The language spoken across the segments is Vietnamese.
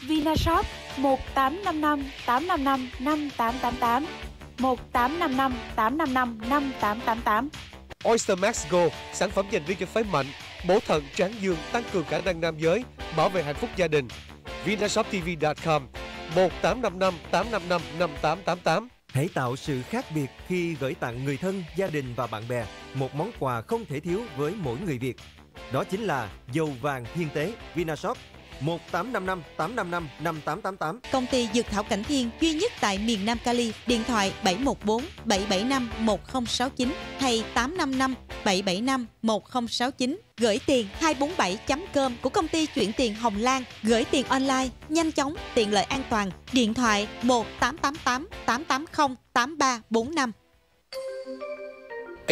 Vinashop 1855 855 5888 1855 855 5888 Oyster Max Go, sản phẩm dành riêng cho phái mạnh, bổ thận, tráng dương, tăng cường khả năng nam giới, bảo vệ hạnh phúc gia đình. VinashopTV.com 1855 855 5888 Hãy tạo sự khác biệt khi gửi tặng người thân, gia đình và bạn bè một món quà không thể thiếu với mỗi người Việt. Đó chính là dầu vàng thiên tế Vinashop 1855 855 5888. Công ty Dược Thảo Cảnh Thiên duy nhất tại miền Nam Cali, điện thoại 714 775 1069 hay 855 775 1069. Gửi tiền 247.com của công ty chuyển tiền Hồng Lan, gửi tiền online, nhanh chóng, tiện lợi an toàn. Điện thoại 1888 880 8345.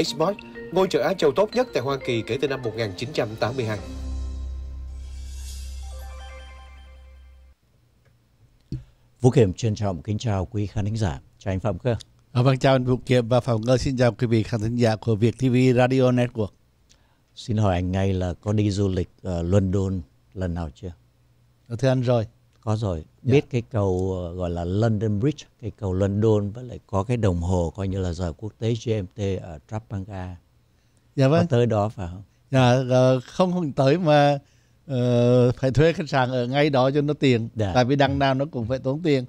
Xbox, ngôi chợ Á Châu tốt nhất tại Hoa Kỳ kể từ năm 1982. Vũ Kiểm trân trọng kính chào quý khán thính giả. Chào anh Phạm Khương. À, vâng, chào anh Vũ Kiểm và Phạm Ngơ xin chào quý vị khán thính giả của Việt TV Radio Network. Xin hỏi anh ngay là có đi du lịch ở London lần nào chưa? Ờ, thưa anh rồi. Có rồi. Yeah. Dạ. Biết cái cầu ờ, gọi là London Bridge, cái cầu London với lại có cái đồng hồ coi như là giờ quốc tế GMT ở Trafalgar. Dạ vâng. Có tới đó phải không? Dạ, ờ, không không tới mà uh, phải thuê khách sạn ở ngay đó cho nó tiền dạ. tại vì đằng nào nó cũng phải tốn tiền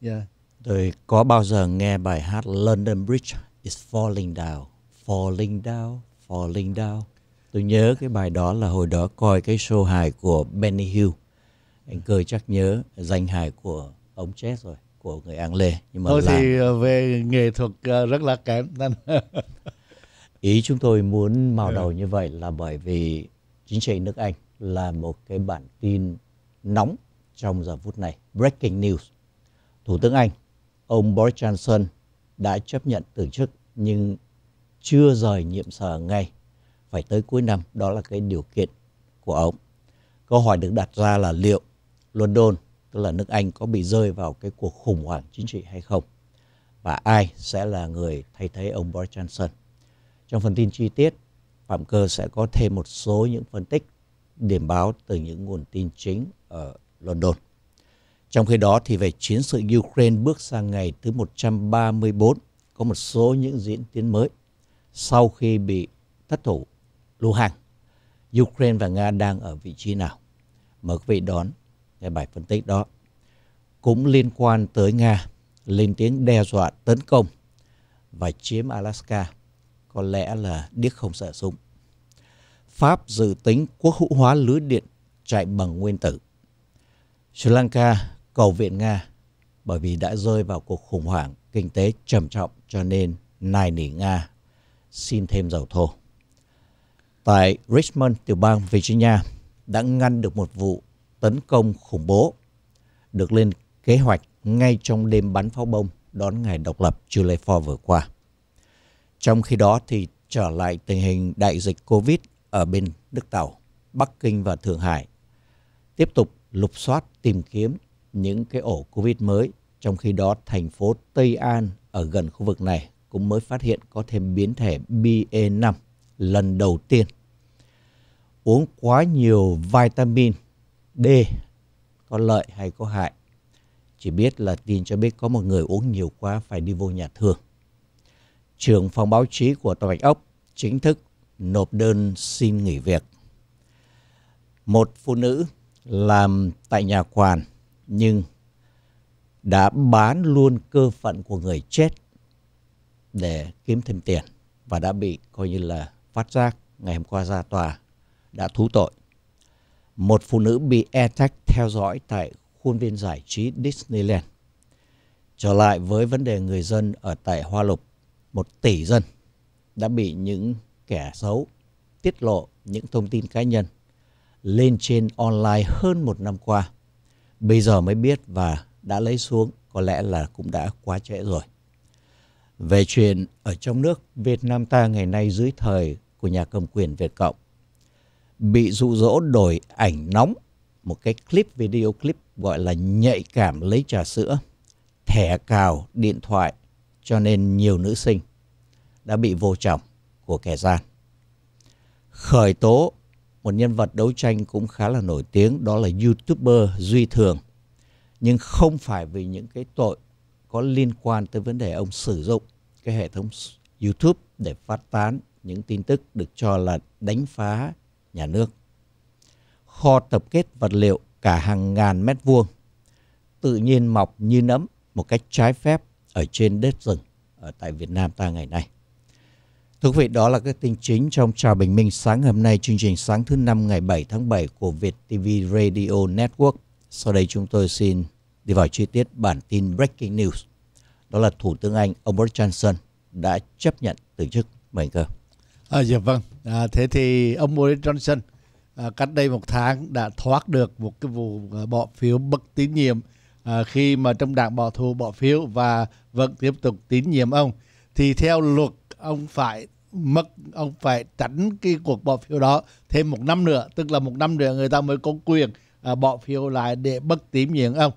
yeah. Dạ. rồi có bao giờ nghe bài hát London Bridge is falling down falling down falling down tôi nhớ cái bài đó là hồi đó coi cái show hài của Benny Hill anh cười chắc nhớ danh hài của ông chết rồi của người Ang Lê nhưng mà tôi làm... thì ờ, về nghệ thuật ờ, rất là kém nên ý chúng tôi muốn màu dạ. đầu như vậy là bởi vì chính trị nước Anh là một cái bản tin nóng trong giờ phút này. Breaking news. Thủ tướng Anh, ông Boris Johnson đã chấp nhận từ chức nhưng chưa rời nhiệm sở ngay. Phải tới cuối năm, đó là cái điều kiện của ông. Câu hỏi được đặt ra là liệu London, tức là nước Anh có bị rơi vào cái cuộc khủng hoảng chính trị hay không? Và ai sẽ là người thay thế ông Boris Johnson? Trong phần tin chi tiết, Phạm Cơ sẽ có thêm một số những phân tích điểm báo từ những nguồn tin chính ở London. Trong khi đó thì về chiến sự Ukraine bước sang ngày thứ 134 có một số những diễn tiến mới. Sau khi bị thất thủ Luhansk, Ukraine và Nga đang ở vị trí nào? Mời quý vị đón cái bài phân tích đó. Cũng liên quan tới Nga, lên tiếng đe dọa tấn công và chiếm Alaska có lẽ là điếc không sợ súng. Pháp dự tính quốc hữu hóa lưới điện chạy bằng nguyên tử. Sri Lanka cầu viện Nga bởi vì đã rơi vào cuộc khủng hoảng kinh tế trầm trọng cho nên nài nỉ Nga xin thêm dầu thô. Tại Richmond, tiểu bang Virginia đã ngăn được một vụ tấn công khủng bố được lên kế hoạch ngay trong đêm bắn pháo bông đón ngày độc lập July 4 vừa qua. Trong khi đó thì trở lại tình hình đại dịch Covid ở bên Đức Tàu, Bắc Kinh và Thượng Hải tiếp tục lục soát tìm kiếm những cái ổ Covid mới. Trong khi đó, thành phố Tây An ở gần khu vực này cũng mới phát hiện có thêm biến thể BA5 e lần đầu tiên. Uống quá nhiều vitamin D có lợi hay có hại? Chỉ biết là tin cho biết có một người uống nhiều quá phải đi vô nhà thương. Trưởng phòng báo chí của Tòa Bạch Ốc chính thức nộp đơn xin nghỉ việc. Một phụ nữ làm tại nhà khoản nhưng đã bán luôn cơ phận của người chết để kiếm thêm tiền và đã bị coi như là phát giác ngày hôm qua ra tòa đã thú tội. Một phụ nữ bị attack theo dõi tại khuôn viên giải trí Disneyland. Trở lại với vấn đề người dân ở tại Hoa Lục, một tỷ dân đã bị những kẻ xấu tiết lộ những thông tin cá nhân lên trên online hơn một năm qua. Bây giờ mới biết và đã lấy xuống có lẽ là cũng đã quá trễ rồi. Về chuyện ở trong nước Việt Nam ta ngày nay dưới thời của nhà cầm quyền Việt Cộng bị dụ dỗ đổi ảnh nóng một cái clip video clip gọi là nhạy cảm lấy trà sữa thẻ cào điện thoại cho nên nhiều nữ sinh đã bị vô trọng của kẻ gian. Khởi tố một nhân vật đấu tranh cũng khá là nổi tiếng đó là YouTuber Duy Thường. Nhưng không phải vì những cái tội có liên quan tới vấn đề ông sử dụng cái hệ thống YouTube để phát tán những tin tức được cho là đánh phá nhà nước. Kho tập kết vật liệu cả hàng ngàn mét vuông tự nhiên mọc như nấm một cách trái phép ở trên đất rừng ở tại Việt Nam ta ngày nay. Thưa quý vị, đó là các tin chính trong chào Bình Minh sáng hôm nay, chương trình sáng thứ năm ngày 7 tháng 7 của Việt TV Radio Network. Sau đây chúng tôi xin đi vào chi tiết bản tin Breaking News. Đó là Thủ tướng Anh, ông Boris Johnson, đã chấp nhận từ chức mời cơ. À, dạ vâng, à, thế thì ông Boris Johnson à, cách đây một tháng đã thoát được một cái vụ à, bỏ phiếu bất tín nhiệm à, khi mà trong đảng bỏ thù bỏ phiếu và vẫn tiếp tục tín nhiệm ông. Thì theo luật ông phải mất ông phải tránh cái cuộc bỏ phiếu đó thêm một năm nữa tức là một năm nữa người ta mới có quyền à, bỏ phiếu lại để bất tín nhiệm ông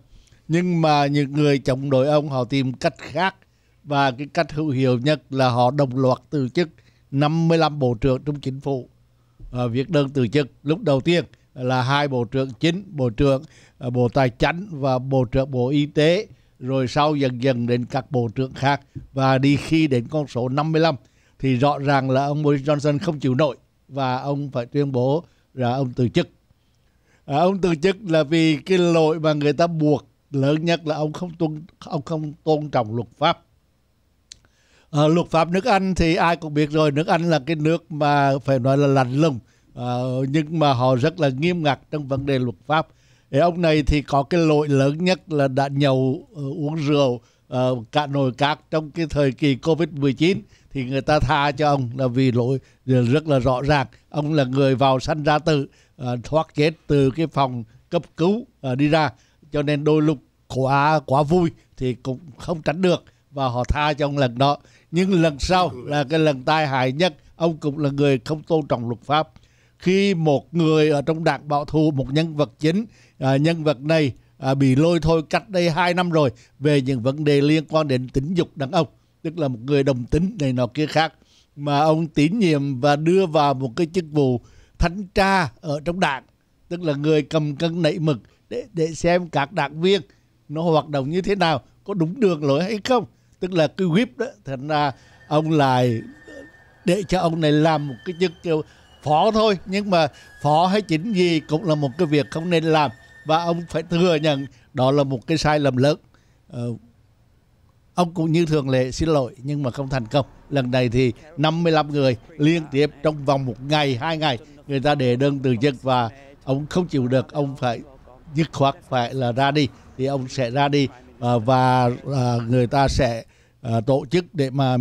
nhưng mà những người chống đối ông họ tìm cách khác và cái cách hữu hiệu nhất là họ đồng loạt từ chức 55 bộ trưởng trong chính phủ à, ờ, việc đơn từ chức lúc đầu tiên là hai bộ trưởng chính bộ trưởng à, bộ tài chính và bộ trưởng bộ y tế rồi sau dần dần đến các bộ trưởng khác và đi khi đến con số 55 thì rõ ràng là ông Boris Johnson không chịu nổi và ông phải tuyên bố là ông từ chức. À, ông từ chức là vì cái lỗi mà người ta buộc lớn nhất là ông không tôn ông không tôn trọng luật pháp. À, luật pháp nước Anh thì ai cũng biết rồi, nước Anh là cái nước mà phải nói là lạnh lùng à, nhưng mà họ rất là nghiêm ngặt trong vấn đề luật pháp Ê, ông này thì có cái lỗi lớn nhất là đã nhậu uh, uống rượu uh, cả nồi cát trong cái thời kỳ Covid-19 thì người ta tha cho ông là vì lỗi rất là rõ ràng. Ông là người vào sanh ra tử uh, ờ, thoát chết từ cái phòng cấp cứu uh, đi ra cho nên đôi lúc quá quá vui thì cũng không tránh được và họ tha cho ông lần đó nhưng lần sau là cái lần tai hại nhất ông cũng là người không tôn trọng luật pháp khi một người ở trong đảng bảo thủ một nhân vật chính à, nhân vật này à, bị lôi thôi cách đây 2 năm rồi về những vấn đề liên quan đến tính dục đàn ông tức là một người đồng tính này nọ kia khác mà ông tín nhiệm và đưa vào một cái chức vụ thánh tra ở trong đảng tức là người cầm cân nảy mực để để xem các đảng viên nó hoạt động như thế nào có đúng đường lối hay không tức là cái whip đó thành ra ông lại để cho ông này làm một cái chức kiểu phó thôi nhưng mà phó hay chính gì cũng là một cái việc không nên làm và ông phải thừa nhận đó là một cái sai lầm lớn ờ, ông cũng như thường lệ xin lỗi nhưng mà không thành công lần này thì 55 người liên tiếp trong vòng một ngày hai ngày người ta đề đơn từ chức và ông không chịu được ông phải dứt khoát phải là ra đi thì ông sẽ ra đi ờ, và ờ, người ta sẽ tổ chức để mà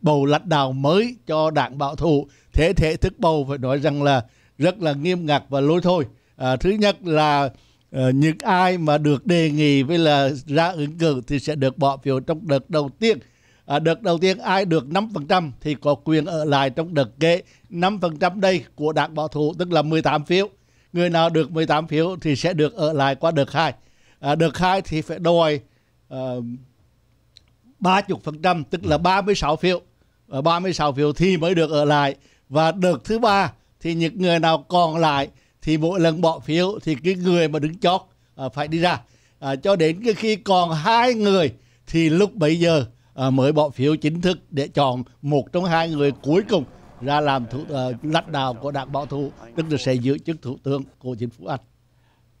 bầu lãnh đạo mới cho đảng bảo thủ thế thế thức bầu phải nói rằng là rất là nghiêm ngặt và lôi thôi à, thứ nhất là à, những ai mà được đề nghị với là ra ứng cử thì sẽ được bỏ phiếu trong đợt đầu tiên à, đợt đầu tiên ai được 5% thì có quyền ở lại trong đợt kế 5% đây của đảng bảo thủ tức là 18 phiếu người nào được 18 phiếu thì sẽ được ở lại qua đợt 2 à, đợt 2 thì phải đòi à, ờ, 30% tức là 36 phiếu à, ờ, 36 phiếu thì mới được ở lại và đợt thứ ba thì những người nào còn lại thì mỗi lần bỏ phiếu thì cái người mà đứng chót à, phải đi ra à, cho đến cái khi còn hai người thì lúc bấy giờ à, mới bỏ phiếu chính thức để chọn một trong hai người cuối cùng ra làm thủ, à, lãnh đạo của đảng bảo thủ tức là sẽ giữ chức thủ tướng của chính phủ anh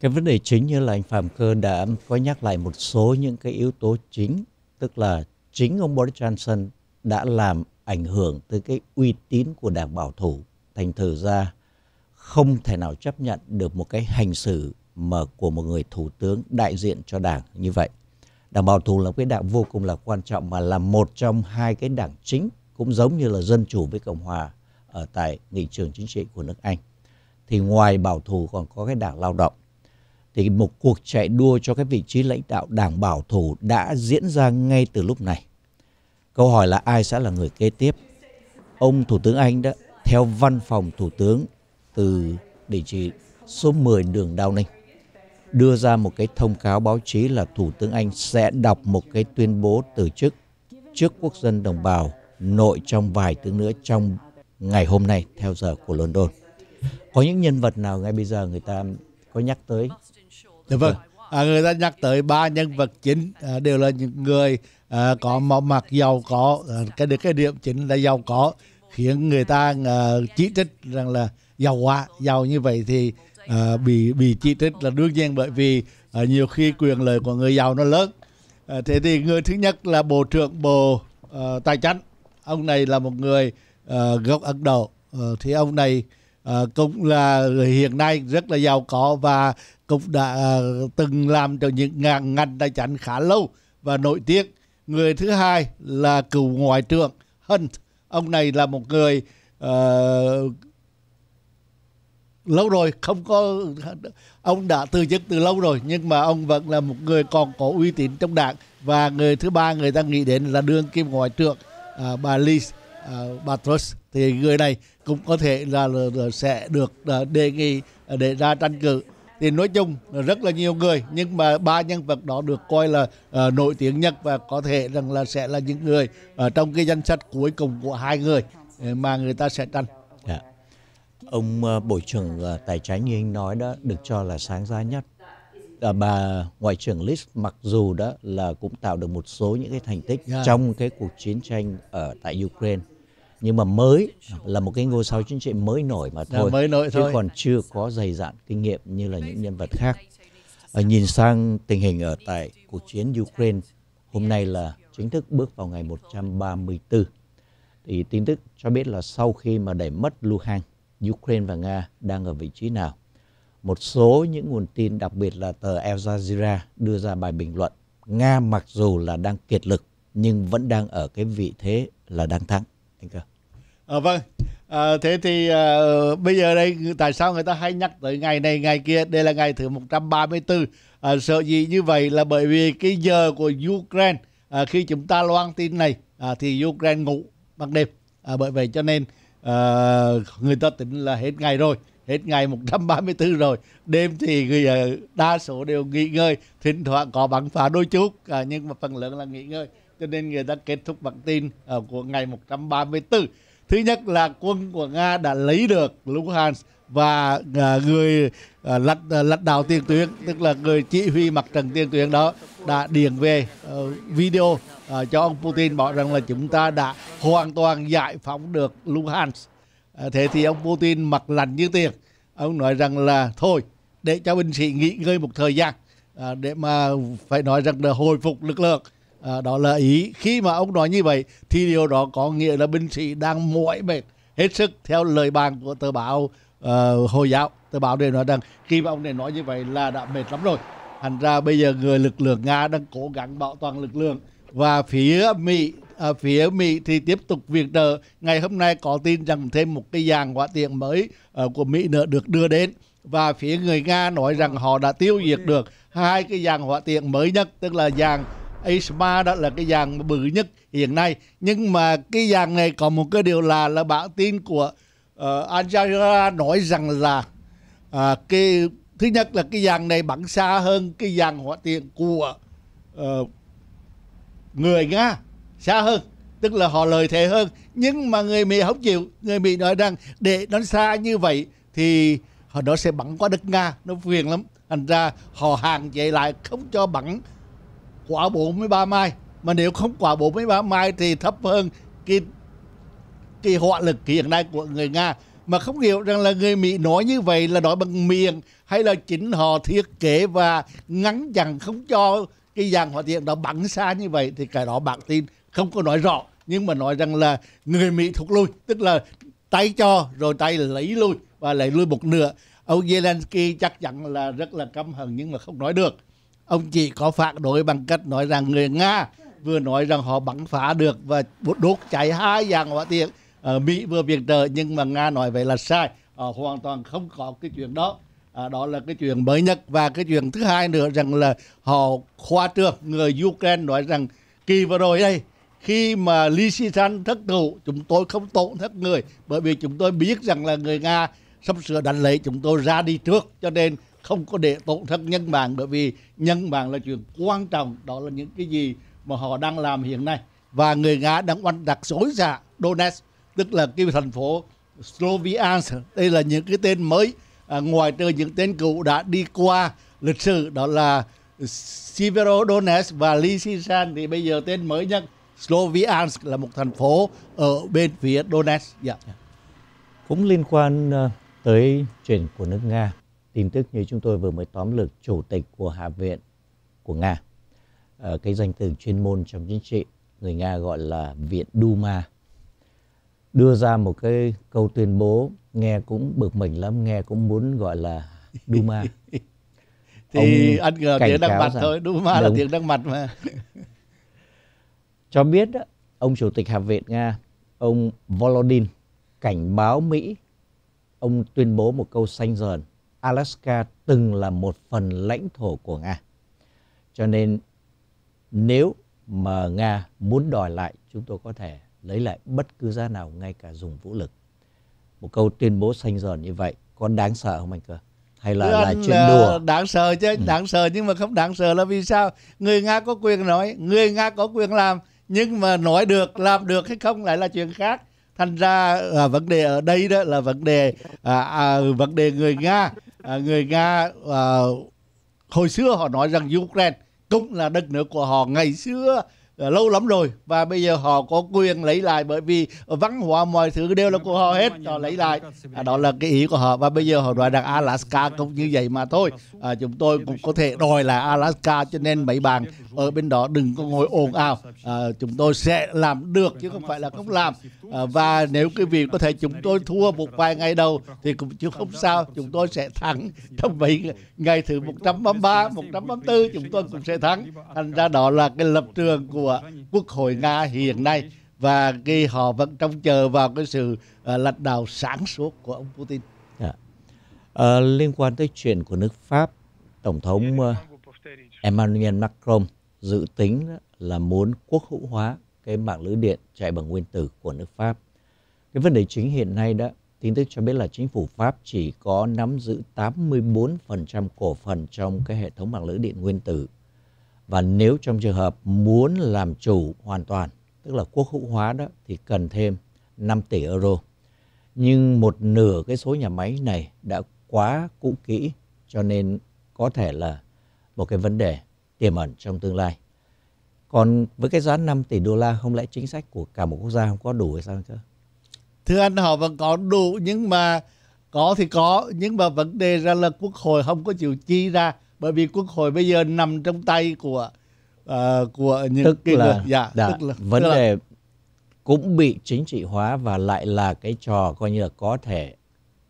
cái vấn đề chính như là anh Phạm Cơ đã có nhắc lại một số những cái yếu tố chính tức là chính ông Boris Johnson đã làm ảnh hưởng tới cái uy tín của đảng bảo thủ thành thử ra không thể nào chấp nhận được một cái hành xử mà của một người thủ tướng đại diện cho đảng như vậy. Đảng Bảo thủ là cái đảng vô cùng là quan trọng mà là một trong hai cái đảng chính cũng giống như là dân chủ với cộng hòa ở tại nghị trường chính trị của nước Anh. Thì ngoài bảo thủ còn có cái đảng lao động. Thì một cuộc chạy đua cho cái vị trí lãnh đạo đảng bảo thủ đã diễn ra ngay từ lúc này. Câu hỏi là ai sẽ là người kế tiếp? Ông Thủ tướng Anh đó theo văn phòng Thủ tướng từ địa chỉ số 10 đường Downing đưa ra một cái thông cáo báo chí là Thủ tướng Anh sẽ đọc một cái tuyên bố từ chức trước quốc dân đồng bào nội trong vài tiếng nữa trong ngày hôm nay theo giờ của London. Có những nhân vật nào ngay bây giờ người ta có nhắc tới? Dạ vâng, à, người ta nhắc tới ba nhân vật chính à, đều là những người à, có màu mặt giàu có, à, cái cái điểm chính là giàu có khiến người ta à, chỉ trích rằng là giàu quá giàu như vậy thì uh, bị bị chỉ trích là đương nhiên bởi vì uh, nhiều khi quyền lợi của người giàu nó lớn uh, thế thì người thứ nhất là bộ trưởng bộ uh, tài chánh ông này là một người uh, gốc ấn độ uh, thì ông này uh, cũng là hiện nay rất là giàu có và cũng đã uh, từng làm cho những ngàn ngành tài chánh khá lâu và nổi tiếng người thứ hai là cựu ngoại trưởng hunt ông này là một người uh, lâu rồi không có ông đã từ chức từ lâu rồi nhưng mà ông vẫn là một người còn có uy tín trong đảng và người thứ ba người ta nghĩ đến là đương kim ngoại trưởng à, bà Liz à, Batros thì người này cũng có thể là, là, là sẽ được là đề nghị để ra tranh cử thì nói chung là rất là nhiều người nhưng mà ba nhân vật đó được coi là uh, nổi tiếng nhất và có thể rằng là sẽ là những người ở à, trong cái danh sách cuối cùng của hai người à, mà người ta sẽ tranh ông ờ, bộ trưởng ờ, tài chính như anh nói đó được cho là sáng giá nhất à, bà ngoại trưởng Liz mặc dù đó là cũng tạo được một số những cái thành tích yeah. trong cái cuộc chiến tranh ở tại Ukraine nhưng mà mới là một cái ngôi sao chính trị mới nổi mà thôi, mới nổi thôi. chứ còn chưa có dày dạn kinh nghiệm như là những nhân vật khác à, nhìn sang tình hình ở tại cuộc chiến Ukraine hôm nay là chính thức bước vào ngày 134 thì tin tức cho biết là sau khi mà đẩy mất Luhansk Ukraine và Nga đang ở vị trí nào. Một số những nguồn tin, đặc biệt là tờ El Jazeera đưa ra bài bình luận Nga mặc dù là đang kiệt lực nhưng vẫn đang ở cái vị thế là đang thắng. Anh Cơ. À, vâng, à, thế thì à, bây giờ đây tại sao người ta hay nhắc tới ngày này ngày kia, đây là ngày thứ 134. À, sợ gì như vậy là bởi vì cái giờ của Ukraine à, khi chúng ta loan tin này à, thì Ukraine ngủ ban đêm. À, bởi vậy cho nên à, người ta tính là hết ngày rồi hết ngày 134 rồi đêm thì người ờ, đa số đều nghỉ ngơi thỉnh thoảng có bắn phá đôi chút à, nhưng mà phần lớn là nghỉ ngơi cho nên người ta kết thúc bản tin uh, của ngày 134 thứ nhất là quân của nga đã lấy được Luhansk và à, người lãnh lãnh đạo tiền tuyến tức là người chỉ huy mặt trận tiền tuyến đó đã điền về ờ, video à, cho ông Putin bảo rằng là chúng ta đã hoàn toàn giải phóng được Luhansk. À, thế thì ông Putin mặt lạnh như tiền. Ông nói rằng là thôi để cho binh sĩ nghỉ ngơi một thời gian để mà phải nói rằng là hồi phục lực lượng à, đó là ý khi mà ông nói như vậy thì điều đó có nghĩa là binh sĩ đang mỏi mệt hết sức theo lời bàn của tờ báo uh, Hồi giáo. Tờ báo này nói rằng khi mà ông này nói như vậy là đã mệt lắm rồi. Thành ra bây giờ người lực lượng Nga đang cố gắng bảo toàn lực lượng và phía Mỹ ở à, phía Mỹ thì tiếp tục viện trợ. Ngày hôm nay có tin rằng thêm một cái dàn hỏa tiện mới uh, của Mỹ nữa được đưa đến và phía người Nga nói rằng họ đã tiêu diệt được hai cái dàn hỏa tiện mới nhất tức là dàn Isma đó là cái dàn bự nhất hiện nay nhưng mà cái dàn này còn một cái điều là là bản tin của uh, ờ, Angela nói rằng là uh, cái thứ nhất là cái dàn này bắn xa hơn cái dàn hỏa tiện của uh, người Nga xa hơn tức là họ lợi thế hơn nhưng mà người Mỹ không chịu người Mỹ nói rằng để nó xa như vậy thì họ nó sẽ bắn qua đất Nga nó phiền lắm thành ra họ hàng chế lại không cho bắn quả 43 mai mà nếu không quả 43 mai thì thấp hơn cái cái họa lực hiện nay của người Nga mà không hiểu rằng là người Mỹ nói như vậy là nói bằng miệng hay là chính họ thiết kế và ngắn chặn không cho cái dàn hỏa tiện đó bắn xa như vậy thì cái đó bản tin không có nói rõ nhưng mà nói rằng là người Mỹ thụt lui tức là tay cho rồi tay lấy lui và lấy lui một nửa ông Zelensky chắc chắn là rất là căm hận nhưng mà không nói được ông chỉ có phản đối bằng cách nói rằng người Nga vừa nói rằng họ bắn phá được và đốt cháy hai dàn hỏa tiện uh, Mỹ vừa viện trợ nhưng mà Nga nói vậy là sai uh, hoàn toàn không có cái chuyện đó à, đó là cái chuyện mới nhất và cái chuyện thứ hai nữa rằng là họ khoa trương người Ukraine nói rằng kỳ vừa rồi đây khi mà Lysitan thất thủ chúng tôi không tổn thất người bởi vì chúng tôi biết rằng là người Nga sắp sửa đánh lấy chúng tôi ra đi trước cho nên không có để tổn thất nhân mạng bởi vì nhân mạng là chuyện quan trọng đó là những cái gì mà họ đang làm hiện nay và người Nga đang oanh đặt xối xả Donetsk tức là cái thành phố Sloviansk đây là những cái tên mới à, ngoài trừ những tên cũ đã đi qua lịch sử đó là Severodonetsk và Lysychansk thì bây giờ tên mới nhất Sloviansk là một thành phố ở bên phía Donetsk. Yeah. Dạ. Cũng liên quan ờ, tới chuyện của nước Nga, tin tức như chúng tôi vừa mới tóm lược chủ tịch của Hạ viện của Nga, ờ, cái danh từ chuyên môn trong chính trị người Nga gọi là Viện Duma đưa ra một cái câu tuyên bố nghe cũng bực mình lắm nghe cũng muốn gọi là Duma thì ông ăn ngờ tiếng đăng mặt rằng, thôi Duma là tiếng đăng mặt mà cho biết đó, ông chủ tịch hạ viện nga ông Volodin cảnh báo Mỹ ông tuyên bố một câu xanh dờn Alaska từng là một phần lãnh thổ của Nga cho nên nếu mà Nga muốn đòi lại chúng tôi có thể lấy lại bất cứ giá nào ngay cả dùng vũ lực một câu tuyên bố xanh giòn như vậy có đáng sợ không anh cơ hay là là chuyện đùa ờ, đáng sợ chứ ừ. đáng sợ nhưng mà không đáng sợ là vì sao người nga có quyền nói người nga có quyền làm nhưng mà nói được làm được hay không lại là chuyện khác thành ra à, vấn đề ở đây đó là vấn đề à, à, vấn đề người nga à, người nga à, hồi xưa họ nói rằng ukraine cũng là đất nước của họ ngày xưa Ờ, lâu lắm rồi và bây giờ họ có quyền lấy lại bởi vì văn hóa mọi thứ đều là của họ hết họ lấy lại à, đó là cái ý của họ và bây giờ họ đòi đặt Alaska cũng như vậy mà thôi à, chúng tôi cũng có thể đòi là Alaska cho nên mấy bạn ở bên đó đừng có ngồi ồn ào à, chúng tôi sẽ làm được chứ không phải là không làm à, và nếu cái việc có thể chúng tôi thua một vài ngày đầu thì cũng chứ không sao chúng tôi sẽ thắng trong mấy ngày thứ 133 134 chúng tôi cũng sẽ thắng thành ra đó là cái lập trường của của quốc hội nga hiện nay và khi họ vẫn trông chờ vào cái sự uh, lãnh đạo sáng suốt của ông putin à. à, liên quan tới chuyện của nước pháp tổng thống uh, emmanuel macron dự tính là muốn quốc hữu hóa cái mạng lưới điện chạy bằng nguyên tử của nước pháp cái vấn đề chính hiện nay đó tin tức cho biết là chính phủ Pháp chỉ có nắm giữ 84% cổ phần trong cái hệ thống mạng lưới điện nguyên tử và nếu trong trường hợp muốn làm chủ hoàn toàn tức là quốc hữu hóa đó thì cần thêm 5 tỷ euro nhưng một nửa cái số nhà máy này đã quá cũ kỹ cho nên có thể là một cái vấn đề tiềm ẩn trong tương lai. Còn với cái giá 5 tỷ đô la không lẽ chính sách của cả một quốc gia không có đủ hay sao cơ? Thưa anh họ vẫn có đủ nhưng mà có thì có nhưng mà vấn đề ra là quốc hội không có chịu chi ra bởi vì quốc hội bây giờ nằm trong tay của uh, của những tức cái là, người, dạ, đã, tức là vấn tức đề là, cũng bị chính trị hóa và lại là cái trò coi như là có thể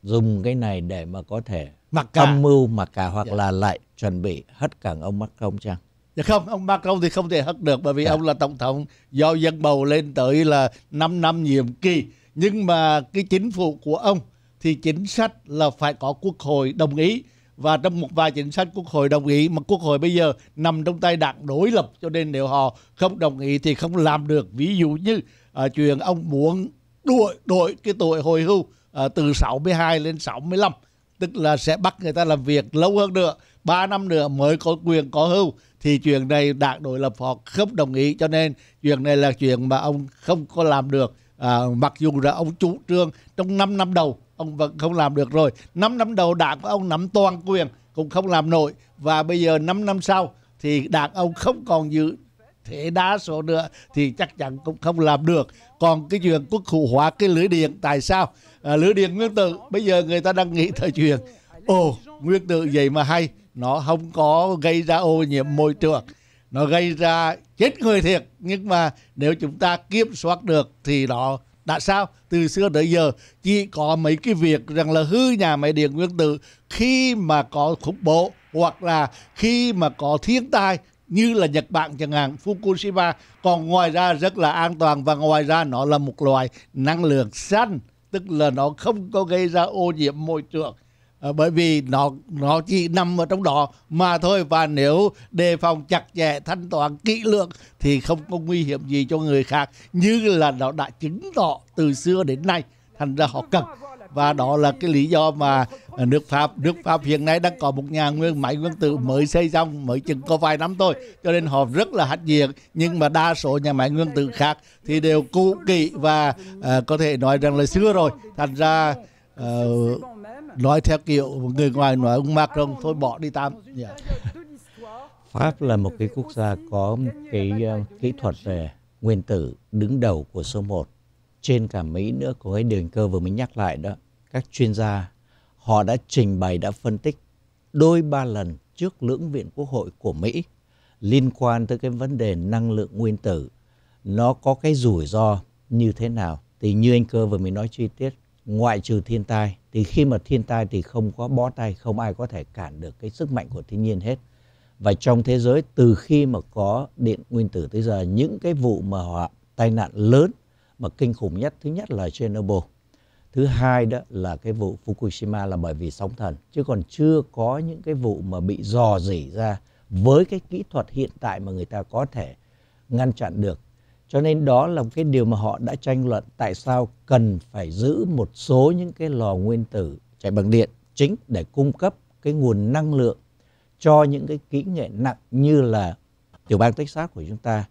dùng cái này để mà có thể mặc cả. âm mưu mặc cả hoặc dạ. là lại chuẩn bị hất cẳng ông Macron chăng? Dạ không, ông Macron thì không thể hất được bởi vì dạ. ông là tổng thống do dân bầu lên tới là 5 năm nhiệm kỳ. Nhưng mà cái chính phủ của ông thì chính sách là phải có quốc hội đồng ý và trong một vài chính sách quốc hội đồng ý mà quốc hội bây giờ nằm trong tay đảng đối lập cho nên nếu họ không đồng ý thì không làm được ví dụ như uh, chuyện ông muốn đổi đổi cái tuổi hồi hưu uh, từ 62 lên 65 tức là sẽ bắt người ta làm việc lâu hơn nữa 3 năm nữa mới có quyền có hưu thì chuyện này đảng đối lập họ không đồng ý cho nên chuyện này là chuyện mà ông không có làm được à, mặc dù là ông chủ trương trong 5 năm đầu ông vẫn không làm được rồi 5 năm đầu đảng của ông nắm toàn quyền cũng không làm nổi và bây giờ 5 năm sau thì đảng ông không còn giữ thế đa số nữa thì chắc chắn cũng không làm được còn cái chuyện quốc hữu hóa cái lưới điện tại sao à, lưới điện nguyên tử bây giờ người ta đang nghĩ tới chuyện ồ nguyên tử vậy mà hay nó không có gây ra ô nhiễm môi trường nó gây ra chết người thiệt nhưng mà nếu chúng ta kiểm soát được thì nó đã sao? Từ xưa tới giờ chỉ có mấy cái việc rằng là hư nhà máy điện nguyên tử khi mà có khủng bố hoặc là khi mà có thiên tai như là Nhật Bản chẳng hạn Fukushima còn ngoài ra rất là an toàn và ngoài ra nó là một loại năng lượng xanh tức là nó không có gây ra ô nhiễm môi trường Ờ, bởi vì nó nó chỉ nằm ở trong đó mà thôi và nếu đề phòng chặt chẽ thanh toán kỹ lưỡng thì không có nguy hiểm gì cho người khác như là nó đã chứng tỏ từ xưa đến nay thành ra họ cần và đó là cái lý do mà nước Pháp nước Pháp hiện nay đang có một nhà nguyên máy nguyên tử mới xây xong mới chừng có vài năm thôi cho nên họ rất là hãnh diện nhưng mà đa số nhà máy nguyên tử khác thì đều cũ kỹ và uh, có thể nói rằng là xưa rồi thành ra uh, nói theo kiểu người ngoài nói ông Macron thôi bỏ đi tam yeah. Dạ. Pháp là một cái quốc gia có cái uh, kỹ thuật về nguyên tử đứng đầu của số 1 trên cả Mỹ nữa có cái đường cơ vừa mới nhắc lại đó các chuyên gia họ đã trình bày đã phân tích đôi ba lần trước lưỡng viện quốc hội của Mỹ liên quan tới cái vấn đề năng lượng nguyên tử nó có cái rủi ro như thế nào thì như anh cơ vừa mới nói chi tiết ngoại trừ thiên tai thì khi mà thiên tai thì không có bó tay không ai có thể cản được cái sức mạnh của thiên nhiên hết và trong thế giới từ khi mà có điện nguyên tử tới giờ những cái vụ mà họ tai nạn lớn mà kinh khủng nhất thứ nhất là Chernobyl thứ hai đó là cái vụ Fukushima là bởi vì sóng thần chứ còn chưa có những cái vụ mà bị dò dỉ ra với cái kỹ thuật hiện tại mà người ta có thể ngăn chặn được cho nên đó là một cái điều mà họ đã tranh luận tại sao cần phải giữ một số những cái lò nguyên tử chạy bằng điện chính để cung cấp cái nguồn năng lượng cho những cái kỹ nghệ nặng như là tiểu bang Texas của chúng ta.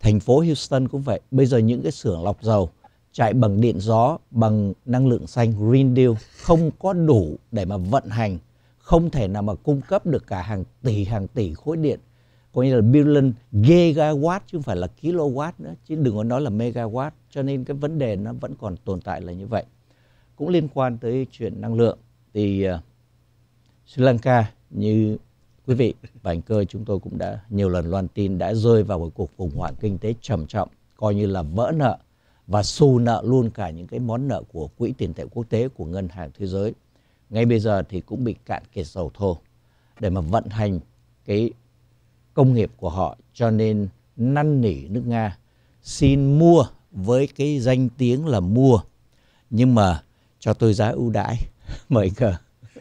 Thành phố Houston cũng vậy. Bây giờ những cái xưởng lọc dầu chạy bằng điện gió, bằng năng lượng xanh Green Deal không có đủ để mà vận hành, không thể nào mà cung cấp được cả hàng tỷ hàng tỷ khối điện coi như là billion gigawatt chứ không phải là kilowatt nữa chứ đừng có nói là megawatt cho nên cái vấn đề nó vẫn còn tồn tại là như vậy cũng liên quan tới chuyện năng lượng thì uh, Sri Lanka như quý vị và anh cơ chúng tôi cũng đã nhiều lần loan tin đã rơi vào một cuộc khủng hoảng kinh tế trầm trọng coi như là vỡ nợ và xù nợ luôn cả những cái món nợ của quỹ tiền tệ quốc tế của ngân hàng thế giới ngay bây giờ thì cũng bị cạn kiệt dầu thô để mà vận hành cái công nghiệp của họ cho nên năn nỉ nước Nga xin mua với cái danh tiếng là mua nhưng mà cho tôi giá ưu đãi mời cờ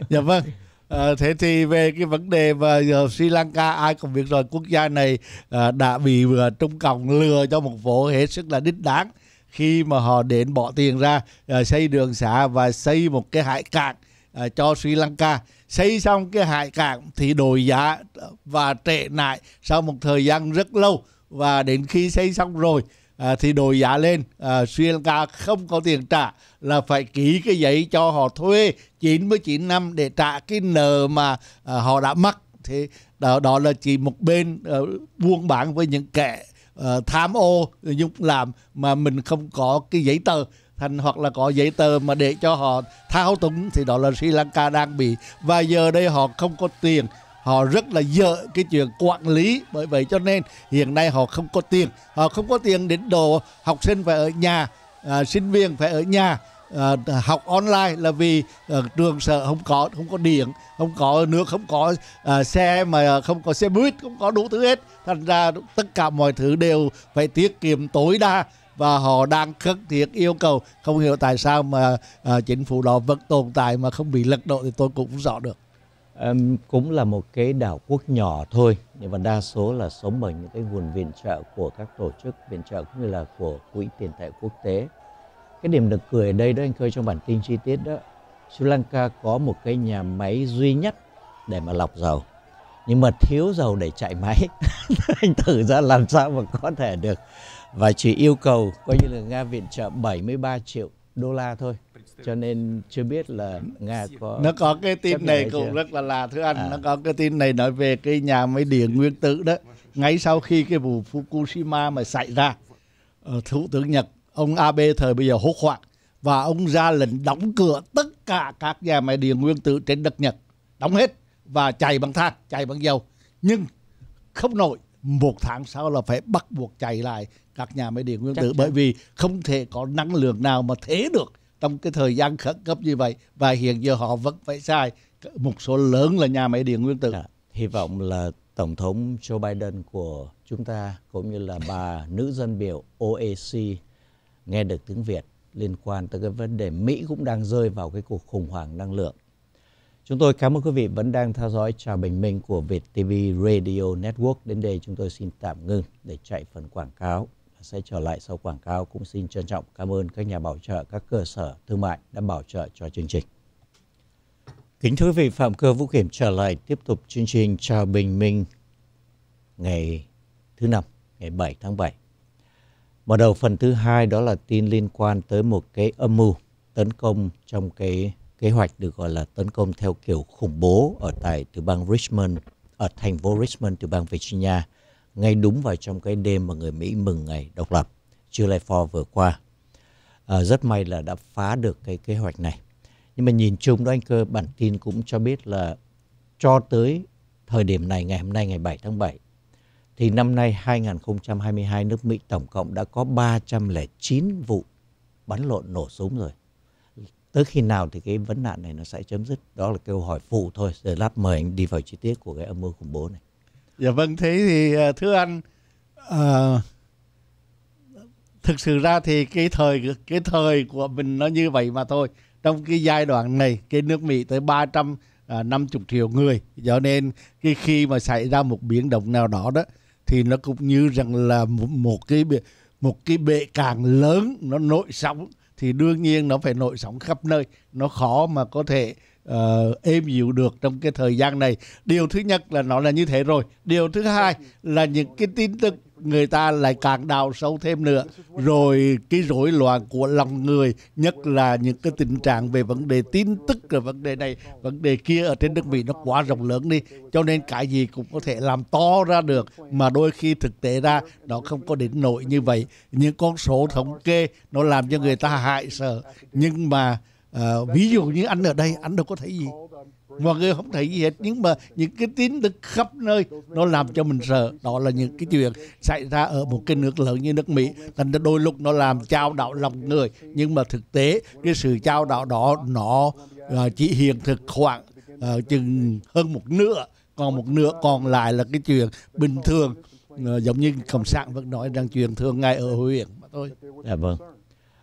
dạ vâng À, thế thì về cái vấn đề mà giờ Sri Lanka ai cũng biết rồi quốc gia này à, đã bị vừa ờ, Trung Cộng lừa cho một vụ hết sức là đích đáng khi mà họ đến bỏ tiền ra à, xây đường xã và xây một cái hải cảng à, cho Sri Lanka xây xong cái hải cảng thì đổi giá và trệ lại sau một thời gian rất lâu và đến khi xây xong rồi à, thì đổi giá lên à, Sri Lanka không có tiền trả là phải ký cái giấy cho họ thuê 99 năm để trả cái nợ mà à, họ đã mắc thế đó, đó là chỉ một bên à, buôn bán với những kẻ à, tham ô à, nhũng làm mà mình không có cái giấy tờ thành hoặc là có giấy tờ mà để cho họ thao túng thì đó là Sri Lanka đang bị và giờ đây họ không có tiền họ rất là dở cái chuyện quản lý bởi vậy cho nên hiện nay họ không có tiền họ không có tiền đến đồ học sinh phải ở nhà à, sinh viên phải ở nhà à, học online là vì à, trường sợ không có không có điện không có nước không có à, xe mà không có xe buýt không có đủ thứ hết thành ra tất cả mọi thứ đều phải tiết kiệm tối đa và họ đang khất thiết yêu cầu không hiểu tại sao mà à, chính phủ đó vẫn tồn tại mà không bị lật đổ thì tôi cũng không rõ được um, cũng là một cái đảo quốc nhỏ thôi nhưng mà đa số là sống bằng những cái nguồn viện trợ của các tổ chức viện trợ cũng như là của quỹ tiền tệ quốc tế cái điểm được cười ở đây đó anh khơi trong bản tin chi tiết đó Sri Lanka có một cái nhà máy duy nhất để mà lọc dầu nhưng mà thiếu dầu để chạy máy anh thử ra làm sao mà có thể được và chỉ yêu cầu coi như là Nga viện trợ 73 triệu đô la thôi cho nên chưa biết là nga có nó có cái tin này cũng rất là là thưa anh à. nó có cái tin này nói về cái nhà máy điện nguyên tử đó ngay sau khi cái vụ fukushima mà xảy ra ờ, thủ tướng nhật ông abe thời bây giờ hốt hoảng và ông ra lệnh đóng cửa tất cả các nhà máy điện nguyên tử trên đất nhật đóng hết và chạy bằng than chạy bằng dầu nhưng không nổi một tháng sau là phải bắt buộc chạy lại các nhà máy điện nguyên tử bởi vì không thể có năng lượng nào mà thế được trong cái thời gian khẩn cấp như vậy và hiện giờ họ vẫn phải sai một số lớn là nhà máy điện nguyên tử. À, hy vọng là tổng thống Joe Biden của chúng ta cũng như là bà nữ dân biểu OAC nghe được tiếng Việt liên quan tới cái vấn đề Mỹ cũng đang rơi vào cái cuộc khủng hoảng năng lượng Chúng tôi cảm ơn quý vị vẫn đang theo dõi Chào Bình Minh của Việt TV Radio Network. Đến đây chúng tôi xin tạm ngưng để chạy phần quảng cáo và sẽ trở lại sau quảng cáo. Cũng xin trân trọng cảm ơn các nhà bảo trợ, các cơ sở thương mại đã bảo trợ cho chương trình. Kính thưa quý vị, Phạm Cơ Vũ Kiểm trở lại tiếp tục chương trình Chào Bình Minh ngày thứ năm, ngày 7 tháng 7. Mở đầu phần thứ hai đó là tin liên quan tới một cái âm mưu tấn công trong cái kế hoạch được gọi là tấn công theo kiểu khủng bố ở tại tiểu bang Richmond, ở thành phố Richmond tiểu bang Virginia, ngay đúng vào trong cái đêm mà người Mỹ mừng ngày độc lập July 4 vừa qua. À, rất may là đã phá được cái kế hoạch này. Nhưng mà nhìn chung đó anh Cơ, bản tin cũng cho biết là cho tới thời điểm này, ngày hôm nay, ngày 7 tháng 7, thì năm nay 2022 nước Mỹ tổng cộng đã có 309 vụ bắn lộn nổ súng rồi tới khi nào thì cái vấn nạn này nó sẽ chấm dứt đó là câu hỏi phụ thôi rồi lát mời anh đi vào chi tiết của cái âm mưu khủng bố này dạ vâng thế thì à, thưa anh à, thực sự ra thì cái thời cái thời của mình nó như vậy mà thôi trong cái giai đoạn này cái nước Mỹ tới 350 à, triệu người do nên cái khi mà xảy ra một biến động nào đó đó thì nó cũng như rằng là một, một cái một cái bệ càng lớn nó nổi sóng thì đương nhiên nó phải nội sóng khắp nơi nó khó mà có thể uh, êm dịu được trong cái thời gian này điều thứ nhất là nó là như thế rồi điều thứ hai là những cái tin tức người ta lại càng đào sâu thêm nữa rồi cái rối loạn của lòng người nhất là những cái tình trạng về vấn đề tin tức rồi vấn đề này vấn đề kia ở trên nước mỹ nó quá rộng lớn đi cho nên cái gì cũng có thể làm to ra được mà đôi khi thực tế ra nó không có đến nỗi như vậy những con số thống kê nó làm cho người ta hại sợ nhưng mà uh, ví dụ như anh ở đây anh đâu có thấy gì mọi người không thấy gì hết nhưng mà những cái tin tức khắp nơi nó làm cho mình sợ đó là những cái chuyện xảy ra ở một cái nước lớn như nước Mỹ thành ra đôi lúc nó làm trao đảo lòng người nhưng mà thực tế cái sự trao đảo đó nó à, chỉ hiện thực khoảng uh, chừng hơn một nửa còn một nửa còn lại là cái chuyện bình thường uh, giống như cộng sản vẫn nói rằng chuyện thường ngày ở huyện mà thôi. Dạ vâng.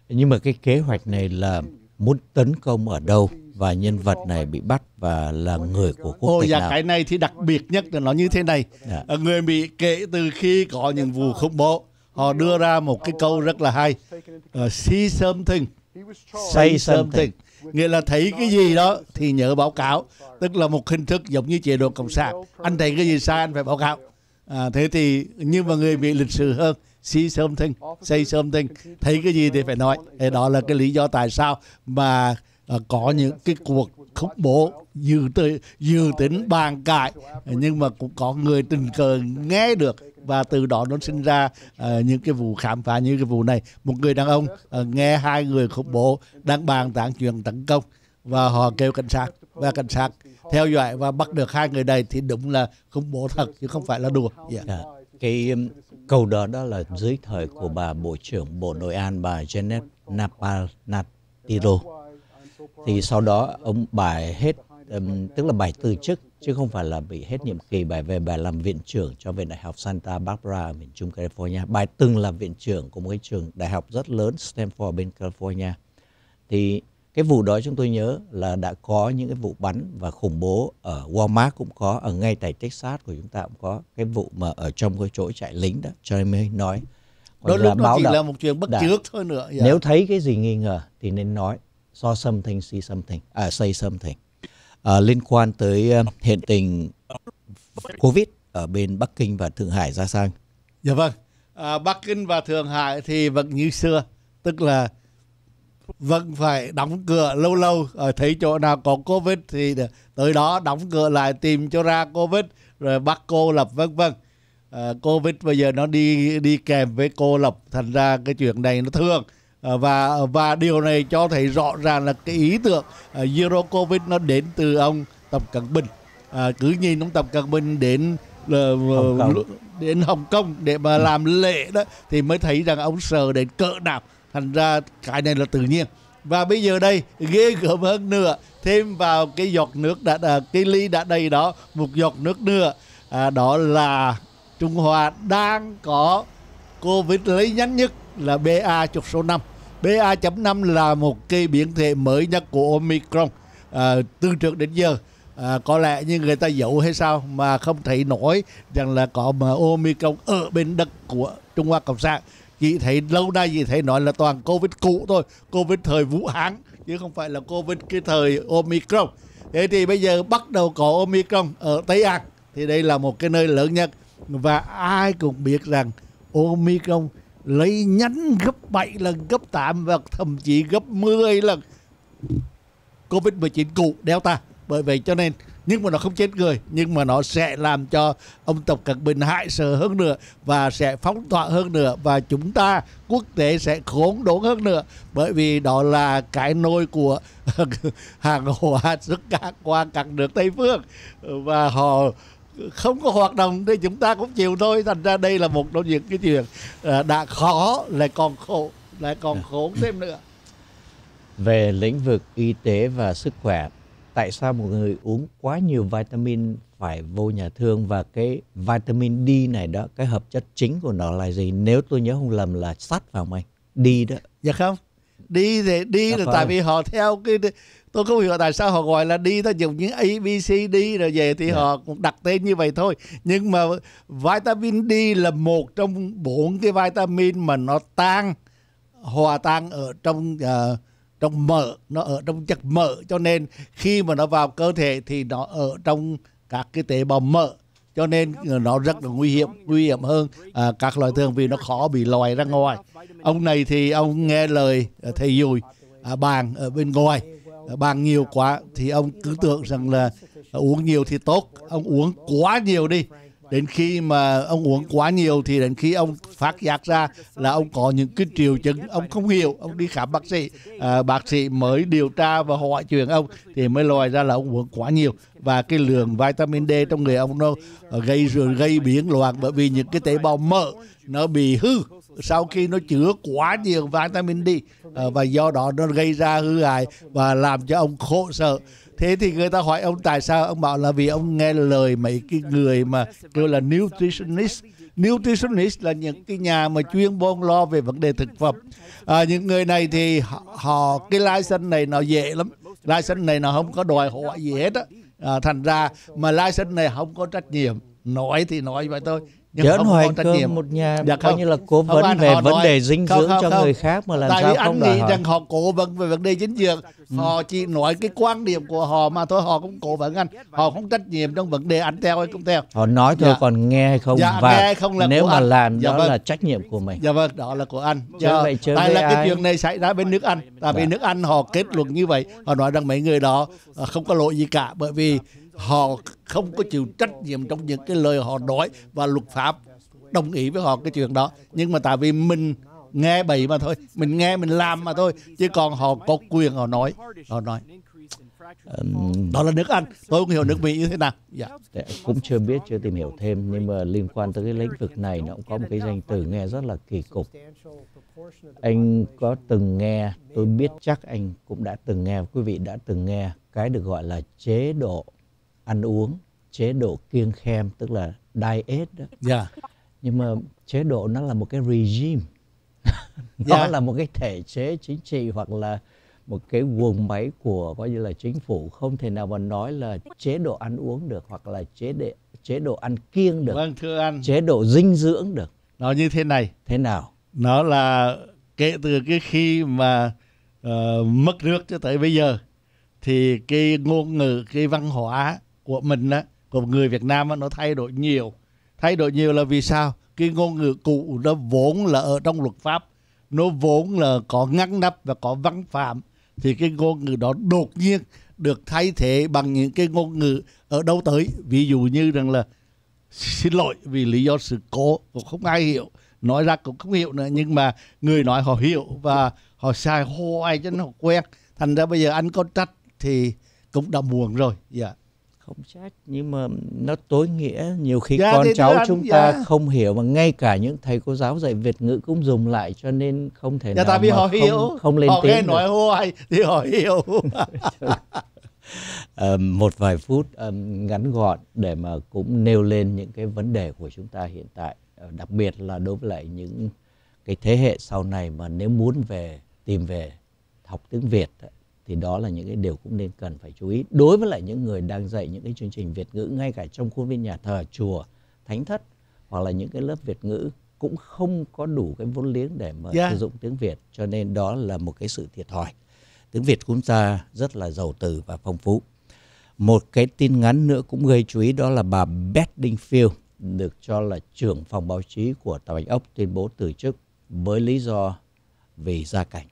Nhưng mà cái kế hoạch này là muốn tấn công ở đâu? và nhân vật này bị bắt và là người của quốc Ồ, tịch và nào. cái này thì đặc biệt nhất là nó như thế này. Dạ. Ờ, người Mỹ kể từ khi có những vụ khủng bố, họ đưa ra một cái câu rất là hay. Uh, see something, say something. Nghĩa là thấy cái gì đó thì nhớ báo cáo. Tức là một hình thức giống như chế độ Cộng sản. Anh thấy cái gì sai anh phải báo cáo. À, thế thì nhưng mà người Mỹ lịch sử hơn see something, say something, thấy cái gì thì phải nói. Đó là cái lý do tại sao mà Ờ, có những cái cuộc khủng bố dự tới dự tính bàn cãi nhưng mà cũng có người tình cờ nghe được và từ đó nó sinh ra uh, những cái vụ khám phá như cái vụ này một người đàn ông uh, nghe hai người khủng bố đang bàn tán chuyện tấn công và họ kêu cảnh sát và cảnh sát theo dõi và bắt được hai người này thì đúng là khủng bố thật chứ không phải là đùa yeah. Dạ. yeah. Dạ. cái câu đó đó là dưới thời của bà bộ trưởng bộ nội an bà Janet Napal Natiro thì sau đó ông bài hết um, tức là bài từ chức chứ không phải là bị hết nhiệm kỳ bài về bài làm viện trưởng cho viện đại học Santa Barbara miền Trung California bài từng làm viện trưởng của một cái trường đại học rất lớn Stanford bên California thì cái vụ đó chúng tôi nhớ là đã có những cái vụ bắn và khủng bố ở Walmart cũng có ở ngay tại Texas của chúng ta cũng có cái vụ mà ở trong cái chỗ trại lính đó cho nên mới nói đó là lúc đó báo chỉ đạo. là một chuyện bất đã. thôi nữa dạ. nếu thấy cái gì nghi ngờ thì nên nói so something, see something, à, say something. À, liên quan tới ờ, hiện tình Covid ở bên Bắc Kinh và Thượng Hải ra sao? Dạ vâng, à, Bắc Kinh và Thượng Hải thì vẫn như xưa, tức là vẫn phải đóng cửa lâu lâu ở ờ, thấy chỗ nào có covid thì tới đó đóng cửa lại tìm cho ra covid rồi bắt cô lập vân vân à, covid bây giờ nó đi đi kèm với cô lập thành ra cái chuyện này nó thường. Ờ, và và điều này cho thấy rõ ràng là cái ý tưởng ờ, Zero Covid nó đến từ ông Tập Cận Bình à, cứ nhìn ông Tập Cận Bình đến là, Hồng đến Hồng Kông để mà ừ. làm lễ đó thì mới thấy rằng ông sờ đến cỡ nào thành ra cái này là tự nhiên và bây giờ đây ghê gớm hơn nữa thêm vào cái giọt nước đã à, cái ly đã đầy đó một giọt nước nữa à, đó là Trung Hoa đang có Covid lấy nhanh nhất là BA chục số 5 BA.5 là một cái biến thể mới nhất của Omicron à, từ trước đến giờ à, có lẽ như người ta giấu hay sao mà không thấy nói rằng là có mà Omicron ở bên đất của Trung Hoa Cộng sản chỉ thấy lâu nay chỉ thấy nói là toàn Covid cũ thôi Covid thời Vũ Hán chứ không phải là Covid cái thời Omicron thế thì bây giờ bắt đầu có Omicron ở Tây An thì đây là một cái nơi lớn nhất và ai cũng biết rằng Omicron lấy nhánh gấp 7 lần, gấp 8 và thậm chí gấp 10 lần Covid-19 cũ Delta. Bởi vậy cho nên nhưng mà nó không chết người nhưng mà nó sẽ làm cho ông tập cận bình hại sợ hơn nữa và sẽ phóng tỏa hơn nữa và chúng ta quốc tế sẽ khốn đốn hơn nữa bởi vì đó là cái nôi của hàng hóa xuất cả qua các nước tây phương và họ không có hoạt động thì chúng ta cũng chịu thôi thành ra đây là một trong những cái chuyện ờ, đã khó lại còn khổ lại còn dạ. khổ thêm nữa về lĩnh vực y tế và sức khỏe tại sao một người uống quá nhiều vitamin phải vô nhà thương và cái vitamin D này đó cái hợp chất chính của nó là gì nếu tôi nhớ không lầm là sắt vào không đi đó dạ không đi thì đi dạ là tại vì họ theo cái tôi không hiểu tại sao họ gọi là đi ta dùng những abcd rồi về thì yeah. Dạ. họ cũng đặt tên như vậy thôi nhưng mà vitamin D là một trong bốn cái vitamin mà nó tan hòa tan ở trong uh, trong mỡ nó ở trong chất mỡ cho nên khi mà nó vào cơ thể thì nó ở trong các cái tế bào mỡ cho nên ờ, nó rất là nguy hiểm nguy hiểm hơn à, các loại thường vì nó khó bị loại ra ngoài ông này thì ông nghe lời thầy dùi à, bàn ở bên ngoài bàn nhiều quá thì ông cứ tưởng rằng là uống nhiều thì tốt ông uống quá nhiều đi đến khi mà ông uống quá nhiều thì đến khi ông phát giác ra là ông có những cái triệu chứng ông không hiểu ông đi khám bác sĩ à, bác sĩ mới điều tra và hỏi chuyện ông thì mới loại ra là ông uống quá nhiều và cái lượng vitamin D trong người ông nó ờ, gây rồi gây biến loạn bởi vì những cái tế bào mỡ nó bị hư sau khi nó chữa quá nhiều vitamin D ờ, và do đó nó gây ra hư hại và làm cho ông khổ sở thế thì người ta hỏi ông tại sao ông bảo là vì ông nghe lời mấy cái người mà kêu là nutritionist nutritionist là những cái nhà mà chuyên bôn lo về vấn đề thực phẩm à, những người này thì họ, họ cái license này nó dễ lắm license này nó không có đòi hỏi gì hết á à, thành ra mà license này không có trách nhiệm nói thì nói vậy thôi nhưng chứ Hoài Cương nhiệm. một nhà dạ, coi như là cố vấn về vấn nói, đề dinh dưỡng không, cho người khác mà làm Tại sao không đòi hỏi rằng họ cố vấn về vấn đề dinh dưỡng ừ. họ chỉ nói cái quan điểm của họ mà thôi họ cũng cố vấn anh họ không trách nhiệm trong vấn đề ăn theo hay không theo họ nói thôi dạ. còn nghe hay không dạ, và nghe không là nếu mà anh. làm dạ, đó vâng. là trách nhiệm của mình dạ vâng đó là của anh dạ, vậy chứ tại là ai? cái chuyện này xảy ra bên nước anh tại vì dạ. nước anh họ kết luận như vậy họ nói rằng mấy người đó à, không có lỗi gì cả bởi vì họ không có chịu trách nhiệm trong những cái lời họ nói và luật pháp đồng ý với họ cái chuyện đó nhưng mà tại vì mình nghe bậy mà thôi mình nghe mình làm mà thôi chứ còn họ có quyền họ nói họ nói đó là nước Anh tôi không hiểu nước Mỹ như thế nào dạ. dạ. cũng chưa biết chưa tìm hiểu thêm nhưng mà liên quan tới cái lĩnh vực này nó cũng có một cái danh từ nghe rất là kỳ cục anh có từng nghe tôi biết chắc anh cũng đã từng nghe quý vị đã từng nghe cái được gọi là chế độ ăn uống chế độ kiêng khem tức là diet đó yeah. Dạ. nhưng mà chế độ nó là một cái regime nó yeah. Dạ. là một cái thể chế chính trị hoặc là một cái quần máy của coi như là chính phủ không thể nào mà nói là chế độ ăn uống được hoặc là chế độ chế độ ăn kiêng được vâng thưa anh chế độ dinh dưỡng được nó như thế này thế nào nó là kể từ cái khi mà uh, mất nước cho tới bây giờ thì cái ngôn ngữ cái văn hóa của mình á của người Việt Nam á, nó thay đổi nhiều thay đổi nhiều là vì sao cái ngôn ngữ cũ nó vốn là ở trong luật pháp nó vốn là có ngăn nắp và có văn phạm thì cái ngôn ngữ đó đột nhiên được thay thế bằng những cái ngôn ngữ ở đâu tới ví dụ như rằng là xin lỗi vì lý do sự cố cũng không ai hiểu nói ra cũng không hiểu nữa nhưng mà người nói họ hiểu và họ sai hô ai cho nó quen thành ra bây giờ anh có trách thì cũng đã muộn rồi dạ yeah không chắc nhưng mà nó tối nghĩa nhiều khi dạ, con cháu anh, chúng ta dạ. không hiểu mà ngay cả những thầy cô giáo dạy Việt ngữ cũng dùng lại cho nên không thể dạ, nào tại vì mà họ không, hiểu. không lên họ tiếng nghe nói hoài thì họ hiểu à, một vài phút um, ngắn gọn để mà cũng nêu lên những cái vấn đề của chúng ta hiện tại ờ, đặc biệt là đối với lại những cái thế hệ sau này mà nếu muốn về tìm về học tiếng Việt thì đó là những cái điều cũng nên cần phải chú ý đối với lại những người đang dạy những cái chương trình Việt ngữ ngay cả trong khuôn viên nhà thờ chùa thánh thất hoặc là những cái lớp Việt ngữ cũng không có đủ cái vốn liếng để mà yeah. sử dụng tiếng Việt cho nên đó là một cái sự thiệt thòi tiếng Việt của chúng ta rất là giàu từ và phong phú một cái tin ngắn nữa cũng gây chú ý đó là bà Bedingfield được cho là trưởng phòng báo chí của Tòa Bạch Ốc tuyên bố từ chức với lý do vì gia cảnh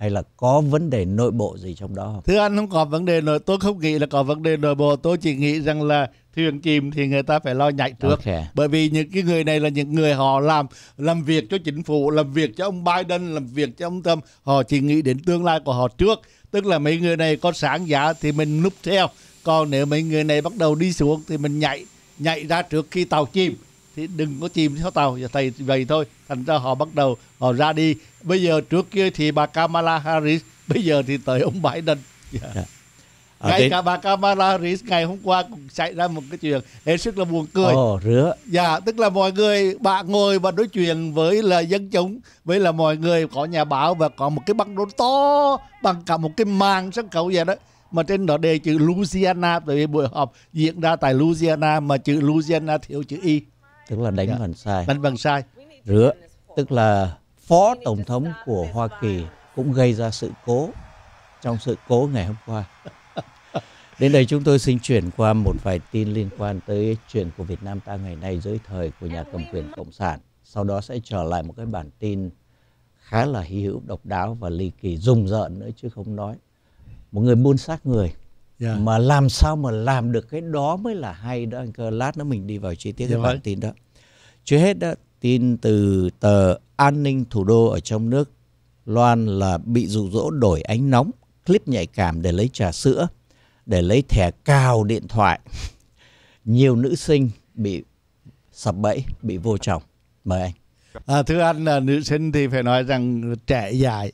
hay là có vấn đề nội bộ gì trong đó không? Thưa anh không có vấn đề nội tôi không nghĩ là có vấn đề nội bộ tôi chỉ nghĩ rằng là thuyền chìm thì người ta phải lo nhạy trước okay. bởi vì những cái người này là những người họ làm làm việc cho chính phủ làm việc cho ông Biden làm việc cho ông Trump họ chỉ nghĩ đến tương lai của họ trước tức là mấy người này có sáng giá thì mình núp theo còn nếu mấy người này bắt đầu đi xuống thì mình nhảy nhảy ra trước khi tàu chìm thì đừng có chìm theo tàu và thầy vậy thôi thành ra họ bắt đầu họ ra đi bây giờ trước kia thì bà Kamala Harris bây giờ thì tới ông Biden yeah. Yeah. À, ngay đến... cả bà Kamala Harris ngày hôm qua cũng xảy ra một cái chuyện hết sức là buồn cười. Ồ, rứa. Dạ, tức là mọi người bạn ngồi và đối chuyện với là dân chúng, với là mọi người có nhà báo và có một cái băng rôn to bằng cả một cái màn sân khấu vậy đó mà trên đó đề chữ Louisiana tại vì buổi họp diễn ra tại Louisiana mà chữ Louisiana thiếu chữ y tức là đánh dạ. bằng sai đánh bằng sai rửa tức là phó tổng thống của Hoa Kỳ cũng gây ra sự cố trong sự cố ngày hôm qua. Đến đây chúng tôi xin chuyển qua một vài tin liên quan tới chuyện của Việt Nam ta ngày nay dưới thời của nhà cầm quyền Cộng sản. Sau đó sẽ trở lại một cái bản tin khá là hy hữu, độc đáo và ly kỳ, rùng rợn nữa chứ không nói. Một người buôn xác người yeah. mà làm sao mà làm được cái đó mới là hay đó anh cơ lát nữa mình đi vào chi tiết cái bản vâng. tin đó trước hết đó tin từ tờ an ninh thủ đô ở trong nước Loan là bị dụ dỗ đổi ánh nóng clip nhạy cảm để lấy trà sữa để lấy thẻ cào điện thoại nhiều nữ sinh bị sập bẫy bị vô chồng mời anh à, thưa anh là nữ sinh thì phải nói rằng trẻ dài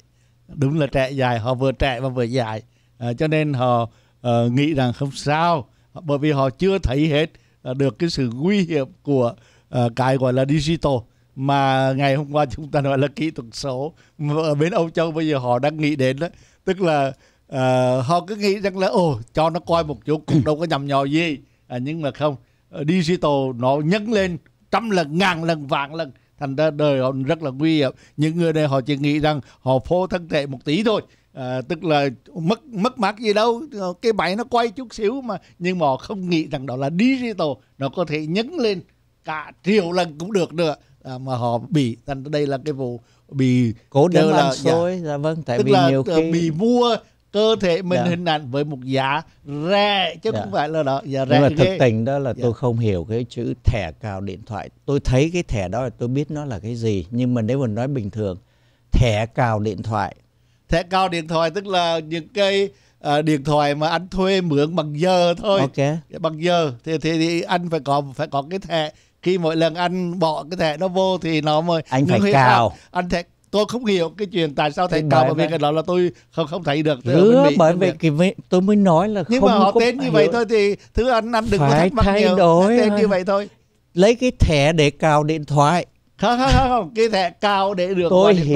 đúng là trẻ dài họ vừa trẻ và vừa dài à, cho nên họ uh, nghĩ rằng không sao bởi vì họ chưa thấy hết uh, được cái sự nguy hiểm của uh, cái gọi là digital mà ngày hôm qua chúng ta nói là kỹ thuật số mà ở bên Âu Châu bây giờ họ đang nghĩ đến đó tức là uh, họ cứ nghĩ rằng là ồ cho nó coi một chút cũng đâu có nhầm nhò gì à, nhưng mà không uh, digital nó nhấn lên trăm lần ngàn lần vạn lần thành ra đời họ rất là nguy hiểm những người này họ chỉ nghĩ rằng họ phô thân thể một tí thôi à, tức là mất mất mát gì đâu ờ, cái bẫy nó quay chút xíu mà nhưng mà không nghĩ rằng đó là digital nó có thể nhấn lên cả triệu lần cũng được nữa à, mà họ bị thành đây là cái vụ bị cố đều là xôi dạ. dạ vâng tại tức vì là nhiều khi bị mua cơ thể mình dạ. hình ảnh với một giá rẻ chứ dạ. không phải là đó giá dạ, rẻ Nhưng mà thực tình đó là dạ. tôi không hiểu cái chữ thẻ cào điện thoại tôi thấy cái thẻ đó là tôi biết nó là cái gì nhưng mà nếu mà nói bình thường thẻ cào điện thoại thẻ cao điện thoại tức là những cái uh, điện thoại mà anh thuê mượn bằng giờ thôi okay. Dạ, bằng giờ thì, thì thì anh phải có phải có cái thẻ khi mỗi lần anh bỏ cái thẻ nó vô thì nó mới anh phải cào anh, thẻ tôi không hiểu cái chuyện tại sao thẻ cào bởi vì cái đó là tôi không không thấy được thứ bởi vì cái tôi mới nói là nhưng không, mà họ không tên như vậy thôi thì thứ anh anh đừng phải có thắc mắc thay nhiều đổi tên như vậy thôi lấy cái thẻ để cào điện thoại không không không, không. cái thẻ cao để được tôi hiểu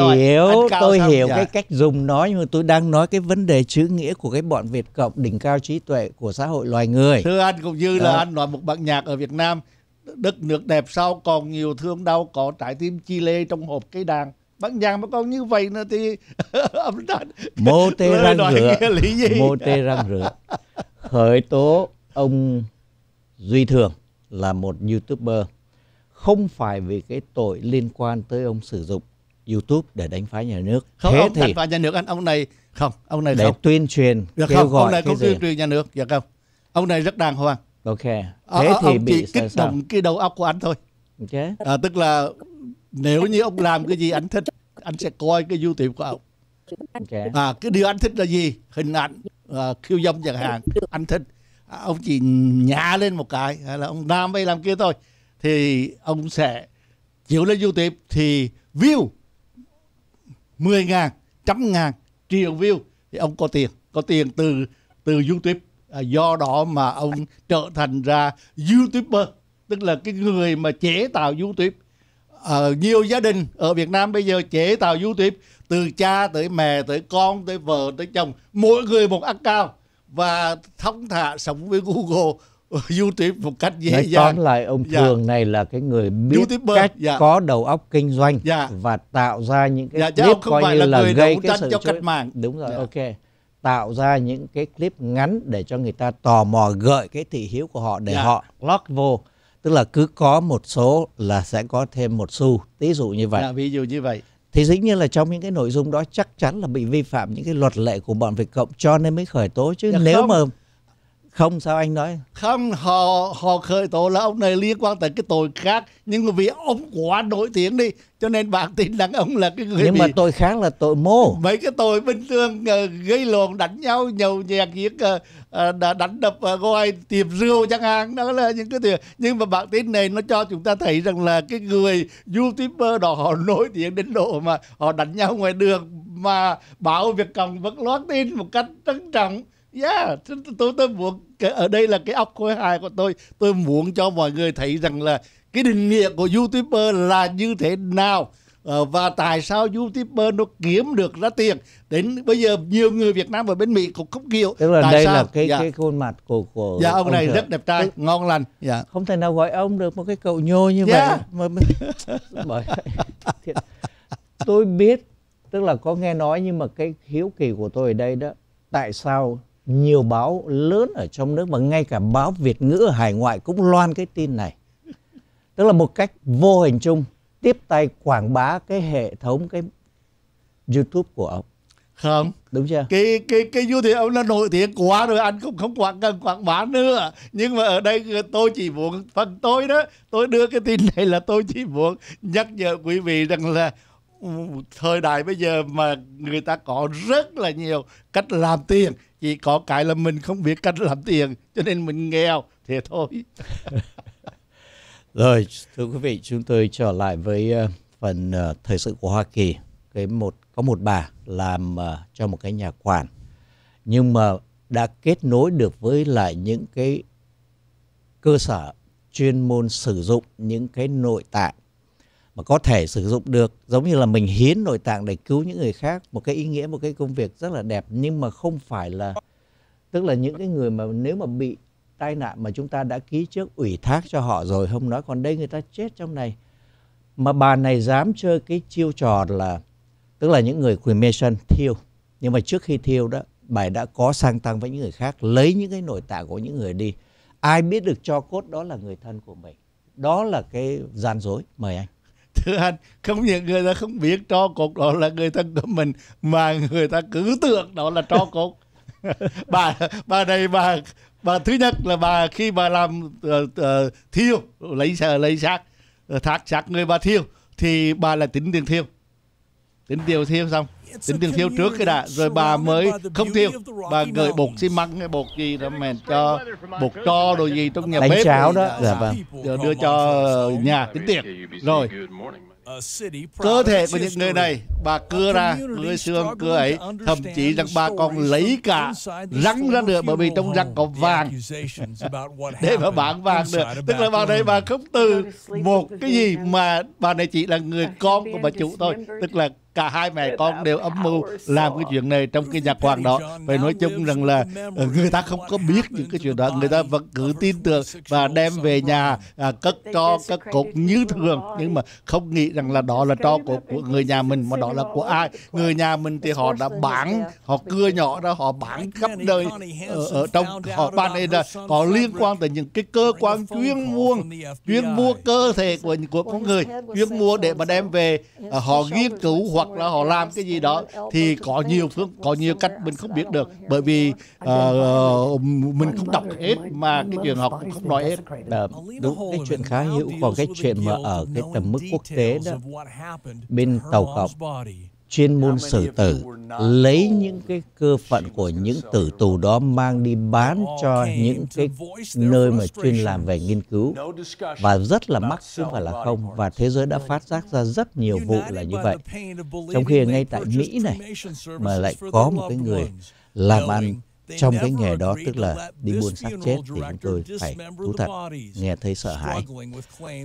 tôi xong. hiểu dạ. cái cách dùng nó nhưng mà tôi đang nói cái vấn đề chữ nghĩa của cái bọn việt cộng đỉnh cao trí tuệ của xã hội loài người thưa anh cũng như là anh nói một bản nhạc ở việt nam đất nước đẹp sau còn nhiều thương đau có trái tim chi lê trong hộp cây đàn bản nhạc mà còn như vậy nữa thì âm thanh mô tê răng rửa mô tê răng rửa khởi tố ông duy thường là một youtuber không phải vì cái tội liên quan tới ông sử dụng YouTube để đánh phá nhà nước. Không, Thế ông thì đánh phá nhà nước anh ông này không, ông này để không. tuyên truyền Được kêu không, gọi ông này không tuyên truyền nhà nước, dạ không. Ông này rất đàng hoàng. Ok. Ờ, Thế à, thì ông bị chỉ kích sao? động cái đầu óc của anh thôi. Okay. À, tức là nếu như ông làm cái gì anh thích, anh sẽ coi cái YouTube của ông. Okay. À, cái điều anh thích là gì? Hình ảnh, à, khiêu dâm chẳng hạn, anh thích. À, ông chỉ nhả lên một cái, hay là ông làm đây làm kia thôi thì ông sẽ chiếu lên YouTube thì view 10 ngàn, trăm ngàn, triệu view thì ông có tiền, có tiền từ từ YouTube. À, do đó mà ông trở thành ra YouTuber, tức là cái người mà chế tạo YouTube. À, nhiều gia đình ở Việt Nam bây giờ chế tạo YouTube từ cha tới mẹ tới con tới vợ tới chồng mỗi người một account và thông thả sống với Google YouTube một cách dễ Nói dàng. Tóm lại ông dạ. Thường này là cái người biết YouTuber, cách dạ. có đầu óc kinh doanh dạ. và tạo ra những cái dạ, clip không coi phải như là, người gây cái sự cho cách mạng. Đúng rồi, dạ. ok. Tạo ra những cái clip ngắn để cho người ta tò mò gợi cái thị hiếu của họ để dạ. họ lót vô. Tức là cứ có một số là sẽ có thêm một xu. Tí dụ như vậy. Dạ, ví dụ như vậy thì dĩ nhiên là trong những cái nội dung đó chắc chắn là bị vi phạm những cái luật lệ của bọn Việt Cộng cho nên mới khởi tố chứ dạ nếu không. mà không sao anh nói không họ họ khởi tố là ông này liên quan tới cái tội khác nhưng mà vì ông quá nổi tiếng đi cho nên bạn tin rằng ông là cái người nhưng mà tội khác là tội mô mấy cái tội bình thường uh, gây lộn đánh nhau nhậu nhẹt giết uh, uh, đánh đập uh, gọi tiệp rượu chẳng hạn đó là những cái tiền nhưng mà bạn tin này nó cho chúng ta thấy rằng là cái người youtuber đó họ nổi tiếng đến độ mà họ đánh nhau ngoài đường mà bảo việc cộng vẫn loát tin một cách trân trọng Yeah, tôi tôi muốn ở đây là cái ốc khối hài của tôi. Tôi muốn cho mọi người thấy rằng là cái định nghĩa của YouTuber là như thế nào ờ, và tại sao YouTuber nó kiếm được ra tiền đến bây giờ nhiều người Việt Nam và bên Mỹ cũng không hiểu tức là tại đây sao? là cái dạ. cái khuôn mặt của của dạ ông, ông này trời. rất đẹp trai Đấy. ngon lành dạ không thể nào gọi ông được một cái cậu nhô như yeah. vậy mà bởi tôi biết tức là có nghe nói nhưng mà cái hiếu kỳ của tôi ở đây đó tại sao nhiều báo lớn ở trong nước và ngay cả báo Việt ngữ ở hải ngoại cũng loan cái tin này. Tức là một cách vô hình chung tiếp tay quảng bá cái hệ thống cái YouTube của ông. Không. Đúng chưa? Cái cái cái YouTube ông nó nổi tiếng quá rồi anh không không quảng cần quảng bá nữa. Nhưng mà ở đây tôi chỉ muốn phần tôi đó, tôi đưa cái tin này là tôi chỉ muốn nhắc nhở quý vị rằng là thời đại bây giờ mà người ta có rất là nhiều cách làm tiền chỉ có cái là mình không biết cách làm tiền cho nên mình nghèo thế thôi rồi thưa quý vị chúng tôi trở lại với ờ, phần ờ, thời sự của Hoa Kỳ cái một có một bà làm ờ, cho một cái nhà quản nhưng mà đã kết nối được với lại những cái cơ sở chuyên môn sử dụng những cái nội tạng mà có thể sử dụng được giống như là mình hiến nội tạng để cứu những người khác một cái ý nghĩa một cái công việc rất là đẹp nhưng mà không phải là tức là những cái người mà nếu mà bị tai nạn mà chúng ta đã ký trước ủy thác cho họ rồi không nói còn đây người ta chết trong này mà bà này dám chơi cái chiêu trò là tức là những người cremation thiêu nhưng mà trước khi thiêu đó bà đã có sang tăng với những người khác lấy những cái nội tạng của những người đi ai biết được cho cốt đó là người thân của mình đó là cái gian dối mời anh thưa anh không những người ta không biết tro cột đó là người thân của mình mà người ta cứ tưởng đó là tro cột bà bà này bà bà thứ nhất là bà khi bà làm uh, uh, thiêu lấy sợ lấy xác ờ, thác xác người bà thiêu thì bà là tính tiền thiêu tính tiền thiêu xong tính tiền thiêu trước cái đã rồi bà mới không thiêu bà gửi bột xi măng hay bột gì đó mèn cho bột cho đồ gì trong nhà Đánh bếp cháo đó dạ vâng đưa cho nhà tính tiền rồi cơ thể của những người này bà cưa ra cưa xương cưa ấy thậm chí rằng bà còn lấy cả răng ra được bởi vì trong răng có vàng để mà bán vàng được tức là bà này bà không từ một cái gì mà bà này chỉ là người con của bà chủ thôi tức là cả hai mẹ con đều âm mưu làm cái chuyện này trong cái nhạc quan đó phải nói chung rằng là ờ, người ta không có biết những cái chuyện đó người ta vẫn cứ tin tưởng và đem về nhà à, cất cho các cột như thường nhưng mà không nghĩ rằng là đó là cho cột của người nhà mình mà đó là của ai người nhà mình thì họ đã bán họ cưa nhỏ ra họ bán khắp nơi ở, ở trong họ ban đây là có liên quan tới những cái cơ quan chuyên mua chuyên mua cơ thể của của con người chuyên mua để mà đem về à, họ nghiên cứu hoặc là họ làm cái gì đó thì có nhiều phương có nhiều cách mình không biết được bởi vì uh, mình không đọc hết mà cái chuyện học cũng không nói hết à, đúng cái chuyện khá hữu còn cái chuyện mà ở cái tầm mức quốc tế đó bên tàu cộng chuyên môn xử tử lấy những cái cơ phận của những tử tù đó mang đi bán cho những cái nơi mà chuyên làm về nghiên cứu và rất là mắc chứ không phải là không và thế giới đã phát giác ra rất nhiều vụ là như vậy trong khi ngay tại Mỹ này mà lại có một cái người làm ăn trong cái nghề đó tức là đi buôn xác chết thì chúng tôi phải thú thật nghe thấy sợ hãi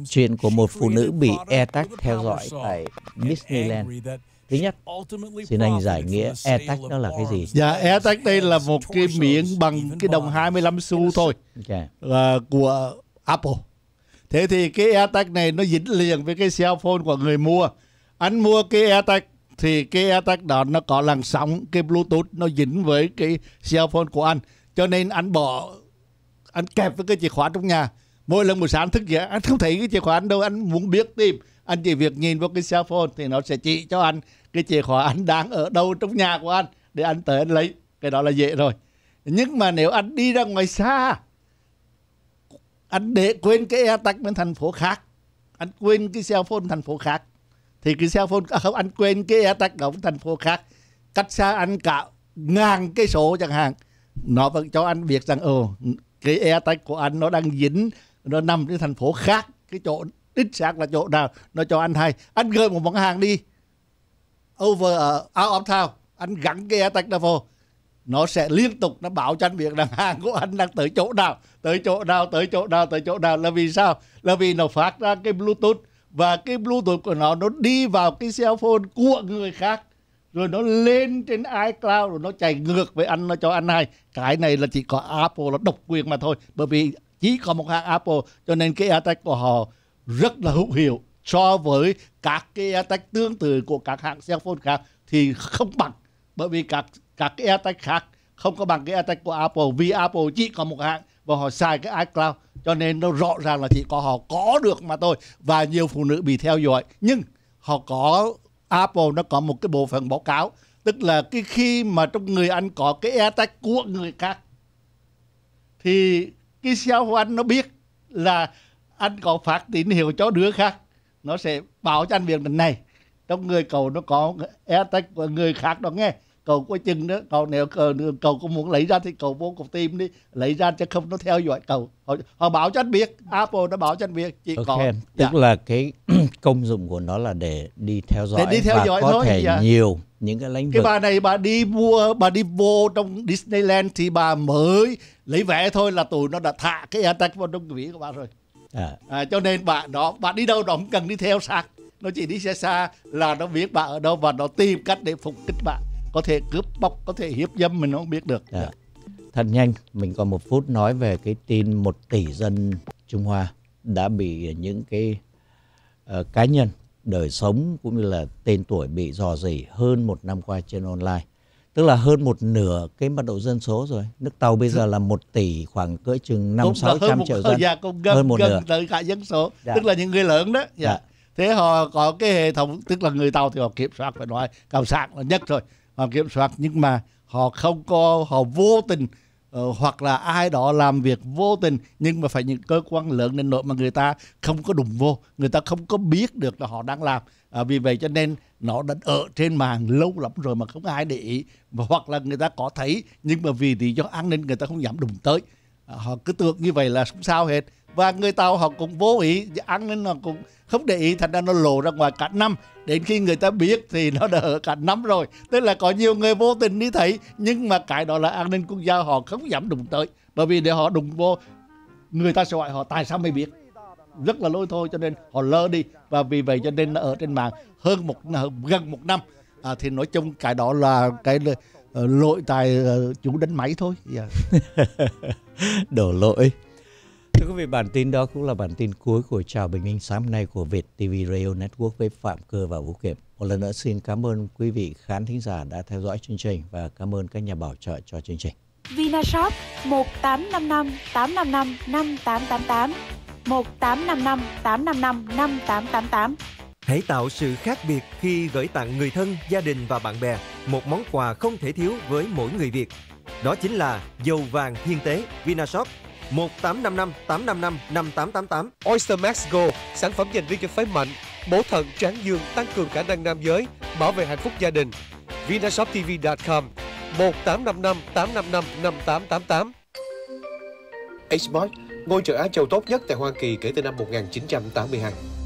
chuyện của một phụ nữ bị e tắc theo dõi tại Disneyland thứ nhất xin anh giải nghĩa ETAC e đó là cái gì dạ ETAC đây là một cái miếng bằng cái đồng 25 xu thôi là của Apple thế thì cái e AirTag này nó dính liền với cái cell phone của người mua anh mua cái e AirTag thì cái AirTag đó nó có làn sóng cái Bluetooth nó dính với cái cell phone của anh cho nên anh bỏ anh kẹp với cái chìa khóa trong nhà mỗi lần buổi sáng thức dậy anh không thấy cái chìa khóa anh đâu anh muốn biết tìm anh chỉ việc nhìn vào cái cell phone thì nó sẽ chỉ cho anh cái chìa khóa anh đang ở đâu trong nhà của anh để anh tới anh lấy cái đó là dễ rồi nhưng mà nếu anh đi ra ngoài xa anh để quên cái AirTag bên thành phố khác anh quên cái cell phone thành phố khác thì cái cell phone à không anh quên cái AirTag ở thành phố khác cách xa anh cả ngàn cái số chẳng hạn nó vẫn cho anh biết rằng ồ cái AirTag của anh nó đang dính nó nằm trên thành phố khác cái chỗ đích xác là chỗ nào nó cho anh hay anh gửi một món hàng đi over uh, out of town anh gắn cái AirTag ra vô nó sẽ liên tục nó bảo cho anh biết rằng hàng của anh đang tới chỗ nào tới chỗ nào tới chỗ nào tới chỗ nào là vì sao là vì nó phát ra cái bluetooth và cái bluetooth của nó nó đi vào cái cell phone của người khác rồi nó lên trên iCloud rồi nó chạy ngược với anh nó cho anh hay cái này là chỉ có Apple nó độc quyền mà thôi bởi vì chỉ có một hãng Apple cho nên cái AirTag của họ rất là hữu hiệu so với các cái AirTag tương tự của các hãng cell phone khác thì không bằng bởi vì các các cái AirTag khác không có bằng cái AirTag của Apple vì Apple chỉ có một hãng và họ xài cái iCloud cho nên nó rõ ràng là chỉ có họ có được mà thôi và nhiều phụ nữ bị theo dõi nhưng họ có Apple nó có một cái bộ phận báo cáo tức là cái khi mà trong người anh có cái AirTag của người khác thì cái cell của anh nó biết là anh có phát tín hiệu cho đứa khác nó sẽ bảo cho anh biết mình này trong người cầu nó có airtag e của người khác đó nghe cầu có chừng đó cầu nếu cầu cậu cũng muốn lấy ra thì cầu vô cục tìm đi lấy ra chứ không nó theo dõi cầu họ, họ bảo cho anh biết apple nó bảo cho anh biết chỉ okay. có dạ. tức dạ. là cái công dụng của nó là để đi theo dõi để đi theo và dõi có thôi, thể dạ. nhiều những cái lĩnh vực cái bà này bà đi mua bà đi vô trong Disneyland thì bà mới lấy vẽ thôi là tụi nó đã thả cái airtag e vào trong ví của bà rồi À. à. cho nên bạn đó bạn đi đâu đó không cần đi theo sát nó chỉ đi xa xa là nó biết bạn ở đâu và nó tìm cách để phục kích bạn có thể cướp bóc có thể hiếp dâm mình không biết được à. thật nhanh mình còn một phút nói về cái tin một tỷ dân Trung Hoa đã bị những cái uh, cá nhân đời sống cũng như là tên tuổi bị dò dỉ hơn một năm qua trên online tức là hơn một nửa cái mật độ dân số rồi nước tàu bây giờ là một tỷ khoảng cỡ chừng năm sáu trăm triệu dân dạ, gần, hơn một gần nửa tới cả dân số dạ. tức là những người lớn đó dạ. dạ thế họ có cái hệ thống tức là người tàu thì họ kiểm soát phải nói cao sạc là nhất rồi họ kiểm soát nhưng mà họ không có họ vô tình uh, hoặc là ai đó làm việc vô tình nhưng mà phải những cơ quan lớn đến nỗi mà người ta không có đụng vô người ta không có biết được là họ đang làm à, vì vậy cho nên nó đã ở trên mạng lâu lắm rồi mà không ai để ý hoặc là người ta có thấy nhưng mà vì lý do an ninh người ta không dám đụng tới à, họ cứ tưởng như vậy là không sao hết và người tàu họ cũng vô ý ăn nên nó cũng không để ý thành ra nó lộ ra ngoài cả năm đến khi người ta biết thì nó đã ở cả năm rồi tức là có nhiều người vô tình đi thấy nhưng mà cái đó là an ninh quốc gia họ không dám đụng tới bởi vì để họ đụng vô người ta sẽ hỏi họ tại sao mày biết rất là lôi thôi cho nên họ lơ đi và vì vậy cho nên ở trên mạng hơn một gần một năm à, thì nói chung cái đó là cái uh, lỗi tại uh, chủ đánh máy thôi yeah. Dạ. đổ lỗi Thưa quý vị, bản tin đó cũng là bản tin cuối của Chào Bình Minh sáng nay của Việt TV Radio Network với Phạm Cơ và Vũ Kiệm. Một lần nữa xin cảm ơn quý vị khán thính giả đã theo dõi chương trình và cảm ơn các nhà bảo trợ cho chương trình. Vinashop 1855 855 5888 1855 855 5888. Hãy tạo sự khác biệt khi gửi tặng người thân, gia đình và bạn bè một món quà không thể thiếu với mỗi người Việt. Đó chính là dầu vàng hiên tế Vinashop 1855 855 5888. Oyster Max Go, sản phẩm dành riêng cho phái mạnh, bổ thận, tráng dương, tăng cường khả năng nam giới, bảo vệ hạnh phúc gia đình. Vinashoptv.com 1855 855 5888. H-Boy ngôi chợ Á Châu tốt nhất tại Hoa Kỳ kể từ năm 1982.